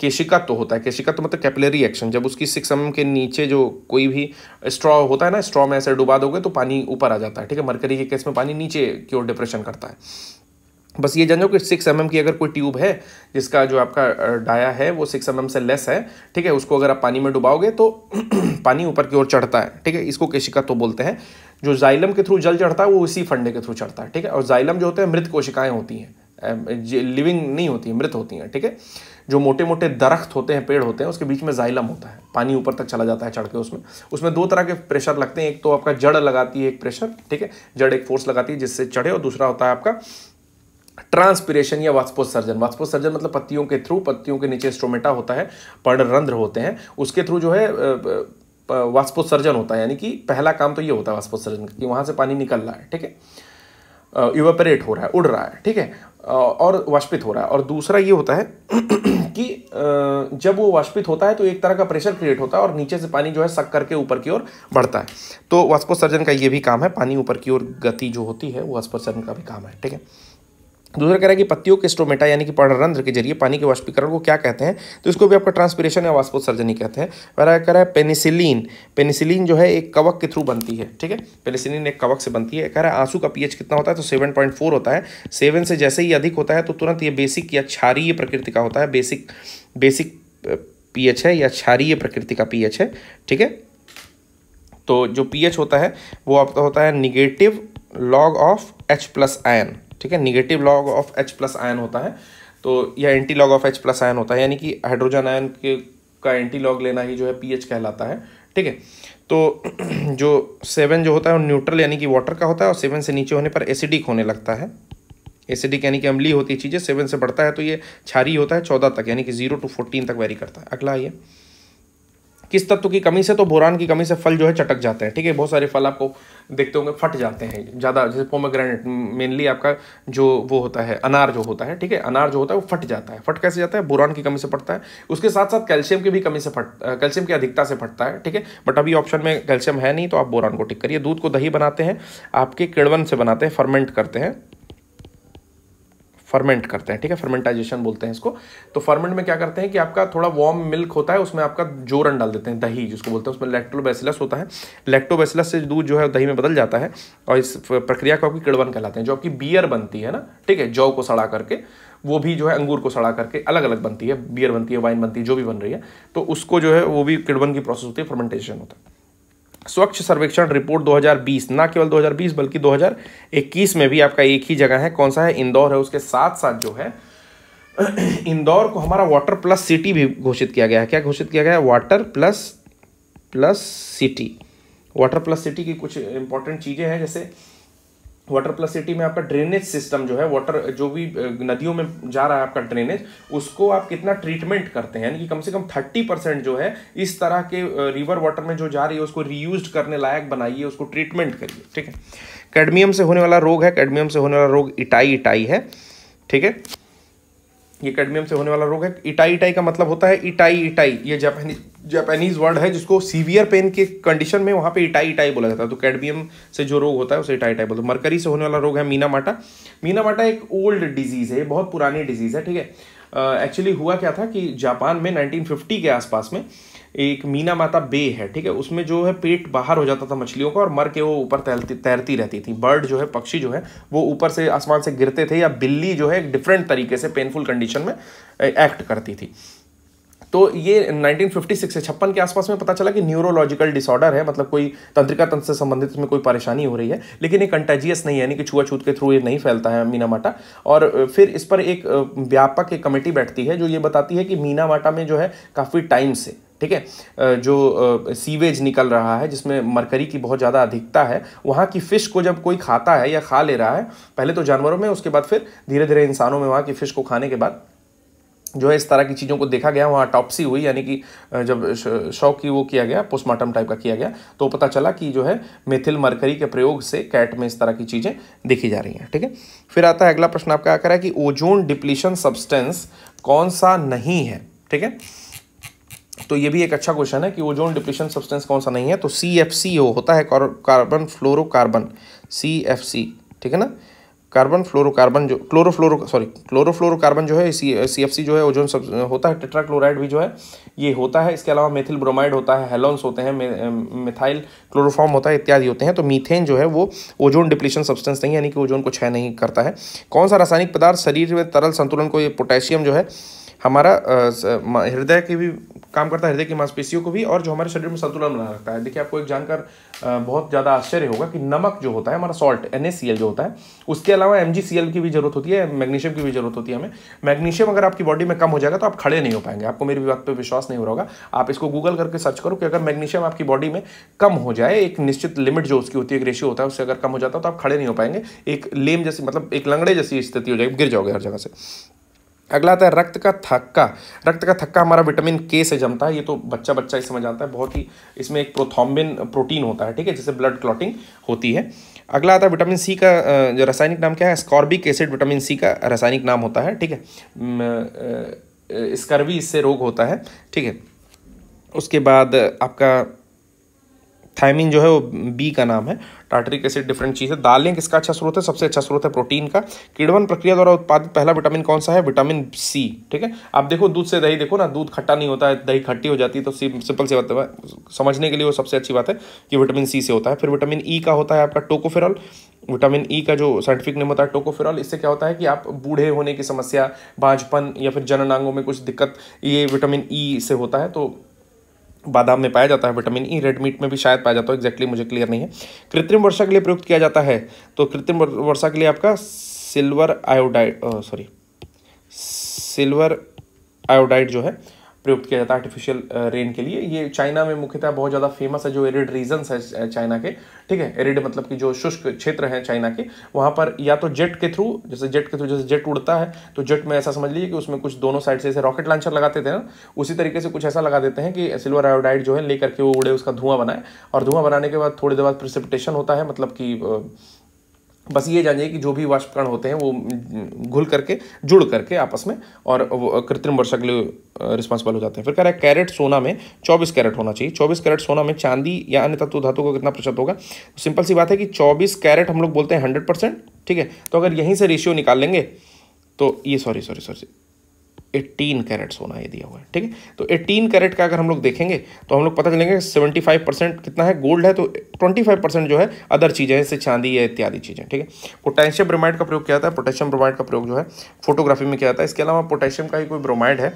केशिकत्व तो होता है केशिकत्व तो मतलब कैपिलरी एक्शन जब उसकी सिक्स एम mm के नीचे जो कोई भी स्ट्रॉ होता है ना स्ट्रॉ में ऐसे डुबा दोगे तो पानी ऊपर आ जाता है ठीक है मरकरी के केस में पानी नीचे की ओर डिप्रेशन करता है बस ये जान जाओ कि सिक्स एम mm की अगर कोई ट्यूब है जिसका जो आपका डाया है वो सिक्स एम mm से लेस है ठीक है उसको अगर आप पानी में डुबाओगे तो पानी ऊपर की ओर चढ़ता है ठीक है इसको केशिका तो बोलते हैं जो जाइलम के थ्रू जल चढ़ता है वो इसी फंडे के थ्रू चढ़ता है ठीक है और जाइलम जो होते हैं मृत कोशिकाएं होती हैं लिविंग नहीं होती है मृत होती हैं ठीक है जो मोटे मोटे दरख्त होते हैं पेड़ होते हैं उसके बीच में जाइलम होता है पानी ऊपर तक चला जाता है चढ़ के उसमें उसमें दो तरह के प्रेशर लगते हैं एक तो आपका जड़ लगाती है एक प्रेशर ठीक है जड़ एक फोर्स लगाती है जिससे चढ़े और दूसरा होता है आपका ट्रांसपिरेशन या वाष्पोत्सर्जन वाष्पोत्सर्जन मतलब पत्तियों के थ्रू पत्तियों के नीचे स्टोमेटा होता है पर्णरंध्र होते हैं उसके थ्रू जो है वाष्पोत्सर्जन होता है यानी कि पहला काम तो ये होता है वाष्पोत्सर्जन कि वहाँ से पानी निकल रहा है ठीक है इवेपरेट हो रहा है उड़ रहा है ठीक है और वाष्पित हो रहा है और दूसरा ये होता है कि जब वो वाष्पित होता है तो एक तरह का प्रेशर क्रिएट होता है और नीचे से पानी जो है सक करके ऊपर की ओर बढ़ता है तो वाष्पोत्सर्जन का ये भी काम है पानी ऊपर की ओर गति जो होती है वो वाष्पोत्सर्जन का भी काम है ठीक है दूसरा कह रहा है कि पत्तियों के स्टोमेटा यानी कि पररंध्र के जरिए पानी के वाष्पीकरण को क्या कहते हैं तो इसको भी आपका ट्रांसपिरेशन या वाष्पोत्सर्जन ही कहते हैं वह कह रहा है पेनिसिलिन पेनिसिलिन जो है एक कवक के थ्रू बनती है ठीक है पेनिसिलिन एक कवक से बनती है कह रहा है आंसू का पीएच कितना होता है तो सेवन पॉइंट फोर होता है सेवन से जैसे ही अधिक होता है तो तुरंत ये बेसिक या क्षारीय प्रकृति का होता है बेसिक बेसिक पीएच है या क्षारीय प्रकृति का पीएच है ठीक है तो जो पीएच होता है वो आपका होता है negative log of H plus ion ठीक है negative log of H plus ion होता है तो यह antilog of H plus ion होता है यानी कि हाइड्रोजन आयन के का एंटी लॉग लेना ही जो है एच कहलाता है ठीक है तो जो सेवन जो होता है वो न्यूट्रल यानी कि वाटर का होता है और सेवन से नीचे होने पर एसिडिक होने लगता है एसिडिक यानी कि अम्ली होती है चीज़ें सेवन से बढ़ता है तो ये छारी होता है चौदह तक यानी कि जीरो टू फोर्टीन तक वेरी करता है अगला आइए किस तत्व की कमी से तो बोरान की कमी से फल जो है चटक जाते हैं ठीक है बहुत सारे फल आपको देखते होंगे फट जाते हैं ज़्यादा जैसे पोमेग्रेनेट मेनली आपका जो वो होता है अनार जो होता है ठीक है अनार जो होता है वो फट जाता है फट कैसे जाता है बोरान की कमी से फटता है उसके साथ साथ कैल्शियम की भी कमी से फट कैल्शियम की अधिकता से फटता है ठीक है बट अभी ऑप्शन में कैल्शियम है नहीं तो आप बोरान को टिक करिए दूध को दही बनाते हैं आपके किड़वन से बनाते हैं फर्मेंट करते हैं फर्मेंट करते हैं ठीक है फर्मेंटाइजेशन बोलते हैं इसको तो फर्मेंट में क्या करते हैं कि आपका थोड़ा वार्म मिल्क होता है उसमें आपका जोरन डाल देते हैं दही जिसको बोलते हैं उसमें लैक्टोबैसिलस होता है लैक्टोबैसिलस से दूध जो है दही में बदल जाता है और इस प्रक्रिया को आपकी किड़वन कहलाते हैं जो आपकी बियर बनती है ना ठीक है जौ को सड़ा करके वो भी जो है अंगूर को सड़ा करके अलग अलग बनती है बियर बनती है वाइन बनती है जो भी बन रही है तो उसको जो है वो भी किड़वन की प्रोसेस होती है फर्मेंटेशन होता है स्वच्छ सर्वेक्षण रिपोर्ट 2020 ना केवल 2020 बल्कि 2021 में भी आपका एक ही जगह है कौन सा है इंदौर है उसके साथ साथ जो है इंदौर को हमारा वाटर प्लस सिटी भी घोषित किया गया है क्या घोषित किया गया है water plus plus city water plus city की कुछ इंपॉर्टेंट चीज़ें हैं जैसे वाटर प्लस सिटी में आपका ड्रेनेज सिस्टम जो है वाटर जो भी नदियों में जा रहा है आपका ड्रेनेज उसको आप कितना ट्रीटमेंट करते हैं यानी कि कम से कम थर्टी परसेंट जो है इस तरह के रिवर वाटर में जो जा रही है उसको रीयूज करने लायक बनाइए उसको ट्रीटमेंट करिए ठीक है कैडमियम से होने वाला रोग है कैडमियम से होने वाला रोग इटाई इटाई है ठीक है ये कैडमियम से होने वाला रोग है इटाई इटाई का मतलब होता है इटाई इटाई ये जापानी जापानीज वर्ड है जिसको सीवियर पेन के कंडीशन में वहाँ पे इटाई इटाई बोला जाता है तो कैडमियम से जो रोग होता है उसे इटाई इटाई बोलते हैं मरकरी से होने वाला रोग है मीना माटा मीना माटा एक ओल्ड डिजीज़ है बहुत पुरानी डिजीज़ है ठीक है एक्चुअली uh, हुआ क्या था कि जापान में नाइनटीन के आसपास में एक मीना माता बे है ठीक है उसमें जो है पेट बाहर हो जाता था मछलियों का और मर के वो ऊपर तैरती तैरती रहती थी बर्ड जो है पक्षी जो है वो ऊपर से आसमान से गिरते थे या बिल्ली जो है एक डिफरेंट तरीके से पेनफुल कंडीशन में एक्ट करती थी तो ये 1956 से छप्पन के आसपास में पता चला कि न्यूरोलॉजिकल डिसऑर्डर है मतलब कोई तंत्रिका तंत्र से संबंधित में कोई परेशानी हो रही है लेकिन ये कंटेजियस नहीं है यानी कि छुआछूत के थ्रू ये नहीं फैलता है मीना माटा और फिर इस पर एक व्यापक एक कमेटी बैठती है जो ये बताती है कि मीना माटा में जो है काफ़ी टाइम से ठीक है जो सीवेज निकल रहा है जिसमें मरकरी की बहुत ज़्यादा अधिकता है वहाँ की फ़िश को जब कोई खाता है या खा ले रहा है पहले तो जानवरों में उसके बाद फिर धीरे धीरे इंसानों में वहाँ की फ़िश को खाने के बाद जो है इस तरह की चीज़ों को देखा गया वहाँ टॉपसी हुई यानी कि जब शव की वो किया गया पोस्टमार्टम टाइप का किया गया तो पता चला कि जो है मेथिल मरकरी के प्रयोग से कैट में इस तरह की चीज़ें देखी जा रही हैं ठीक है फिर आता है अगला प्रश्न आपका आकर है कि ओजोन डिप्लीशन सब्सटेंस कौन सा नहीं है ठीक है तो ये भी एक अच्छा क्वेश्चन है कि ओजोन डिप्लीशन सब्सटेंस कौन सा नहीं है तो सी एफ सी ओ होता है carbon fluorocarbon C F C ठीक है ना कार्बन फ्लोरोकार्बन जो क्लोरोफ्लोरो सॉरी क्लोरोफ्लोरोकार्बन जो है सी सी एफ सी जो है ओजोन सब होता है टेट्राक्लोराइड भी जो है ये होता है इसके अलावा मेथिल ब्रोमाइड होता है हेलोन्स होते हैं मिथाइल क्लोरोफॉर्म होता है इत्यादि होते हैं तो मीथेन जो है वो ओजोन डिप्लीशन सब्सटेंस नहीं यानी कि ओजोन को क्षय नहीं करता है कौन सा रासायनिक पदार्थ शरीर में तरल संतुलन को ये पोटेशियम जो है हमारा हृदय के भी काम करता है हृदय की मांसपेशियों को भी और जो हमारे शरीर में संतुलन बना रखता है देखिए आपको एक जानकर बहुत ज़्यादा आश्चर्य होगा कि नमक जो होता है हमारा सॉल्ट एन जो होता है उसके अलावा एम की भी जरूरत होती है मैग्नीशियम की भी जरूरत होती है हमें मैग्नीशियम अगर आपकी बॉडी में कम हो जाएगा तो आप खड़े नहीं हो पाएंगे आपको मेरी बात पर विश्वास नहीं हो रहा होगा आप इसको गूगल करके सर्च करो कि अगर मैग्नीशियम आपकी बॉडी में कम हो जाए एक निश्चित लिमिट जो उसकी होती है एक रेशियो होता है उससे अगर कम हो जाता है तो आप खड़े नहीं हो पाएंगे एक लेम जैसी मतलब एक लंगड़े जैसी स्थिति हो जाएगी गिर जाओगे हर जगह से अगला आता है रक्त का थक्का रक्त का थक्का हमारा विटामिन के से जमता है ये तो बच्चा बच्चा ही समझ आता है बहुत ही इसमें एक प्रोथॉम्बिन प्रोटीन होता है ठीक है जिससे ब्लड क्लॉटिंग होती है अगला आता है विटामिन सी का जो रासायनिक नाम क्या है स्कॉर्बिक एसिड विटामिन सी का रासायनिक नाम होता है ठीक है स्कर्वी इससे रोग होता है ठीक है उसके बाद आपका थायमिन जो है वो बी का नाम है टाटरिक एसिड डिफरेंट चीज़ है दालें किसका अच्छा स्रोत है सबसे अच्छा स्रोत है प्रोटीन का किड़वन प्रक्रिया द्वारा उत्पादित पहला विटामिन कौन सा है विटामिन सी ठीक है आप देखो दूध से दही देखो ना दूध खट्टा नहीं होता है दही खट्टी हो जाती है तो सिंपल सी बात है समझने के लिए वो सबसे अच्छी बात है कि विटामिन सी से होता है फिर विटामिन ई e का होता है आपका टोकोफेरॉल विटामिन ई का जो साइंटिफिक नेम होता है टोकोफेरॉल इससे क्या होता है कि आप बूढ़े होने की समस्या भाजपन या फिर जननांगों में कुछ दिक्कत ये विटामिन ई e से होता है तो बादाम में पाया जाता है विटामिन ई रेड मीट में भी शायद पाया जाता हो एग्जैक्टली मुझे क्लियर नहीं है कृत्रिम वर्षा के लिए प्रयुक्त किया जाता है तो कृत्रिम वर्षा के लिए आपका silver iodide sorry silver iodide जो है प्रयुक्त किया जाता है आर्टिफिशियल रेन uh, के लिए ये चाइना में मुख्यतः बहुत ज़्यादा फेमस है जो एरिड रीजन्स है चाइना के ठीक है एरिड मतलब कि जो शुष्क क्षेत्र है चाइना के वहाँ पर या तो जेट के थ्रू जैसे जेट के थ्रू जैसे जेट उड़ता है तो जेट में ऐसा समझ लीजिए कि उसमें कुछ दोनों साइड से जैसे रॉकेट लॉन्चर लगाते थे ना उसी तरीके से कुछ ऐसा लगा देते हैं कि सिल्वर आयोडाइड जो है लेकर के वो उड़े उसका धुआं बनाए और धुआं बनाने के बाद थोड़ी देर बाद प्रिसिपिटेशन होता है मतलब कि uh, बस ये जानिए कि जो भी वाष्पकण होते हैं वो घुल करके जुड़ करके आपस में और कृत्रिम वर्षा के लिए रिस्पॉन्सिबल हो जाते हैं फिर कह रहा है कैरेट सोना में 24 कैरेट होना चाहिए 24 कैरेट सोना में चांदी या अन्य तत्व धातु का कितना प्रतिशत होगा तो सिंपल सी बात है कि 24 कैरेट हम लोग बोलते हैं हंड्रेड परसेंट ठीक है तो अगर यहीं से रेशियो निकाल लेंगे तो ये sorry sorry sorry eighteen carat सोना ये दिया हुआ है ठीक है तो एट्टीन कैरेट का अगर हम लोग देखेंगे तो हम लोग पता चलेंगे सेवेंटी फाइव परसेंट कितना है गोल्ड है तो ट्वेंटी फाइव परसेंट जो है अदर चीज़ें जैसे चांदी है इत्यादि चीज़ें ठीक है पोटेशियम ब्रोमाइड का प्रयोग किया जाता है पोटेशियम ब्रोमाइड का प्रयोग जो है फोटोग्राफी में किया जाता है इसके अलावा पोटेशियम का ही कोई ब्रोमाइड है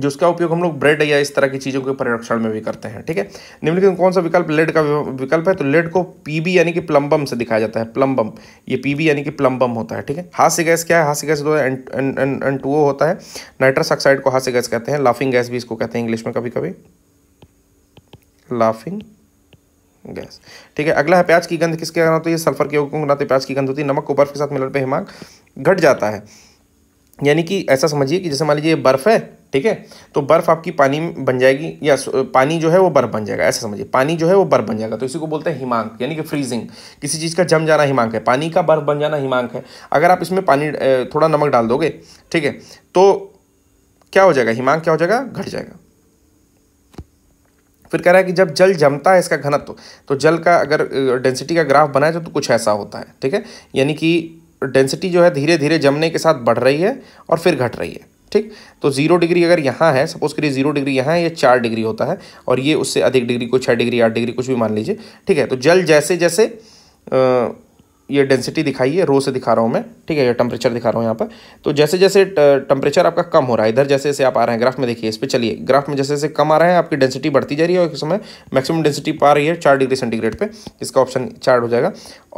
जिसका उपयोग हम लोग ब्रेड या इस तरह की चीज़ों के परिरक्षण में भी करते हैं ठीक है निम्नलिखित कौन सा विकल्प लेड का विकल्प है तो लेड को पीबी यानी कि प्लम्बम से दिखाया जाता है प्लम्बम ये पीबी यानी कि प्लम्बम होता है ठीक है हास्य गैस क्या है हास्य गैस दो एन टू होता है नाइट्रस ऑक्साइड को हास्य गैस कहते हैं लाफिंग गैस भी इसको कहते हैं इंग्लिश में कभी कभी लाफिंग गैस ठीक है अगला है प्याज की गंध किसके कारण होती है सल्फर के योगों के नाते प्याज की गंध होती है नमक को बर्फ के साथ मिलने पर हिमाग घट जाता है यानी कि ऐसा समझिए कि जैसे मान लीजिए बर्फ़ है ठीक है तो बर्फ़ आपकी पानी बन जाएगी या पानी जो है वो बर्फ़ बन जाएगा ऐसा समझिए पानी जो है वो बर्फ़ बन जाएगा तो इसी को बोलते हैं हिमांक यानी कि फ्रीजिंग किसी चीज़ का जम जाना हिमांक है पानी का बर्फ़ बन जाना हिमांक है अगर आप इसमें पानी थोड़ा नमक डाल दोगे ठीक है तो क्या हो जाएगा हिमांक क्या हो जाएगा घट जाएगा फिर कह रहा है कि जब जल जमता है इसका घनत्व तो जल का अगर डेंसिटी का ग्राफ बनाए तो, तो कुछ ऐसा होता है ठीक है यानी कि डेंसिटी जो है धीरे धीरे जमने के साथ बढ़ रही है और फिर घट रही है ठीक तो जीरो डिग्री अगर यहाँ है सपोज करिए जीरो डिग्री यहाँ है ये चार डिग्री होता है और ये उससे अधिक डिग्री को छः डिग्री आठ डिग्री कुछ भी मान लीजिए ठीक है तो जल जैसे जैसे ये डेंसिटी दिखाई है रो से दिखा रहा हूँ मैं ठीक है ये टेम्परेचर दिखा रहा हूँ यहाँ पर तो जैसे जैसे टेम्परेचर आपका कम हो रहा है इधर जैसे जैसे आप आ रहे हैं ग्राफ में देखिए इस पर चलिए ग्राफ में जैसे जैसे कम आ रहा है आपकी डेंसिटी बढ़ती जा रही है और इस समय मैक्सिमम डेंसिटी पा रही है चार डिग्री सेंटीग्रेड पर इसका ऑप्शन चार्ट हो जाएगा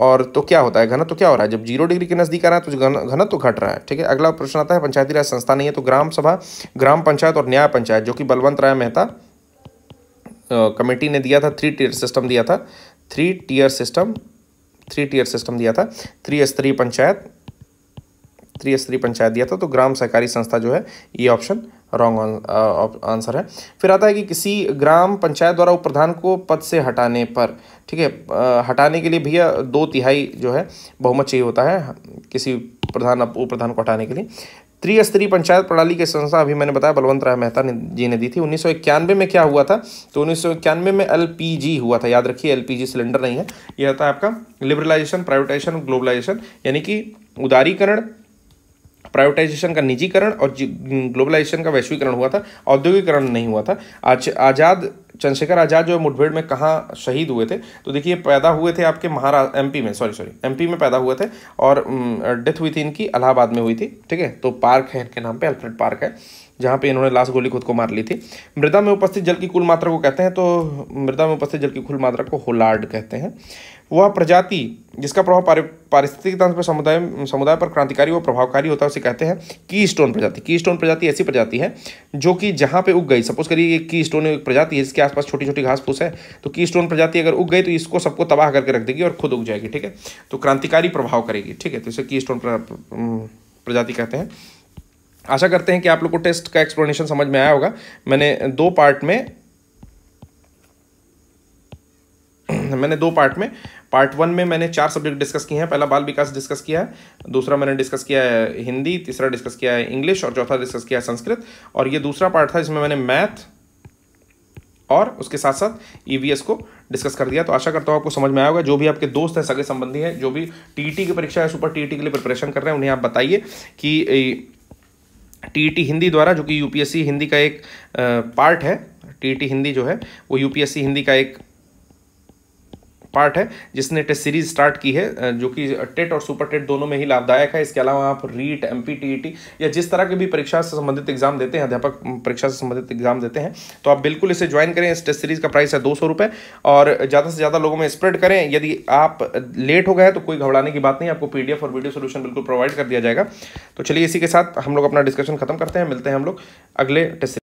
और तो क्या होता है घना तो क्या हो रहा है जब जीरो डिग्री के नज़दीक आ रहा है तो घना तो घट रहा है ठीक है अगला प्रश्न आता है पंचायती राज संस्था नहीं है तो ग्राम सभा ग्राम पंचायत और न्याय पंचायत जो कि बलवंत राय मेहता कमेटी ने दिया था थ्री टीयर सिस्टम दिया था three tier system three tier system दिया था थ्री स्तरीय पंचायत थ्री स्तरीय पंचायत दिया था तो ग्राम सहकारी संस्था जो है ये ऑप्शन रॉन्ग आंसर है फिर आता है कि किसी ग्राम पंचायत द्वारा उप प्रधान को पद से हटाने पर ठीक है uh, हटाने के लिए भैया दो तिहाई जो है बहुमत चाहिए होता है किसी प्रधान उप प्रधान को हटाने के लिए त्रिस्तरीय पंचायत प्रणाली की संस्था अभी मैंने बताया बलवंत राय मेहता ने जी ने दी थी उन्नीस में क्या हुआ था तो उन्नीस में एल हुआ था याद रखिए एल सिलेंडर नहीं है यह था आपका लिबरलाइजेशन प्राइवेटाइजेशन ग्लोबलाइजेशन यानी कि उदारीकरण प्राइवेटाइजेशन का निजीकरण और ग्लोबलाइजेशन का वैश्वीकरण हुआ था औद्योगिकरण नहीं हुआ था आज आज़ाद चंद्रशेखर आज़ाद जो मुठभेड़ में कहाँ शहीद हुए थे तो देखिए पैदा हुए थे आपके महाराष्ट्र एमपी में सॉरी सॉरी एमपी में पैदा हुए थे और डेथ हुई थी इनकी इलाहाबाद में हुई थी ठीक है तो पार्क है इनके नाम पे अल्फ्रेड पार्क है जहाँ पे इन्होंने लास्ट गोली खुद को मार ली थी मृदा में उपस्थित जल की कुल मात्रा को कहते हैं तो मृदा में उपस्थित जल की कुल मात्रा को होलार्ड कहते हैं वह प्रजाति जिसका प्रभाव पारिस्थितिक तंत्र पर समुदाय समुदाय पर क्रांतिकारी व प्रभावकारी होता है उसे कहते हैं की स्टोन प्रजाति की स्टोन प्रजाति ऐसी प्रजाति है जो कि जहाँ पे उग गई सपोज करिए की स्टोन एक प्रजाति है जिसके आसपास छोटी छोटी घास फूस है तो की स्टोन प्रजाति अगर उग गई तो इसको सबको तबाह करके रख देगी और खुद उग जाएगी ठीक है तो क्रांतिकारी प्रभाव करेगी ठीक है तो इसे की स्टोन प्रजाति कहते हैं आशा करते हैं कि आप लोग को टेस्ट का एक्सप्लेनेशन समझ में आया होगा मैंने दो पार्ट में हम्म। मैंने दो पार्ट में पार्ट वन में मैंने चार सब्जेक्ट डिस्कस किए हैं पहला बाल विकास डिस्कस किया है दूसरा मैंने डिस्कस किया है हिंदी तीसरा डिस्कस किया है इंग्लिश और चौथा डिस्कस किया है संस्कृत और ये दूसरा पार्ट था जिसमें मैंने मैथ और उसके साथ साथ ई e को डिस्कस कर दिया तो आशा करता हूँ आपको समझ में आएगा जो भी आपके दोस्त हैं सगे संबंधी हैं जो भी टी की परीक्षा है सुपर टी के लिए प्रिपरेशन कर रहे हैं उन्हें आप बताइए कि टी हिंदी द्वारा जो कि यूपीएससी हिंदी का एक पार्ट है टी हिंदी जो है वो यूपीएससी हिंदी का एक पार्ट है जिसने टेस्ट सीरीज स्टार्ट की है जो कि टेट और सुपर टेट दोनों में ही लाभदायक है इसके अलावा आप रीट एम पी e या जिस तरह के भी परीक्षा से संबंधित एग्जाम देते हैं अध्यापक परीक्षा से संबंधित एग्जाम देते हैं तो आप बिल्कुल इसे ज्वाइन करें इस टेस्ट सीरीज का प्राइस है दो और ज़्यादा से ज़्यादा लोगों में स्प्रेड करें यदि आप लेट हो गए तो कोई घबराने की बात नहीं आपको पी और वीडियो सोल्यूशन बिल्कुल प्रोवाइड कर दिया जाएगा तो चलिए इसी के साथ हम लोग अपना डिस्कशन खत्म करते हैं मिलते हैं हम लोग अगले टेस्ट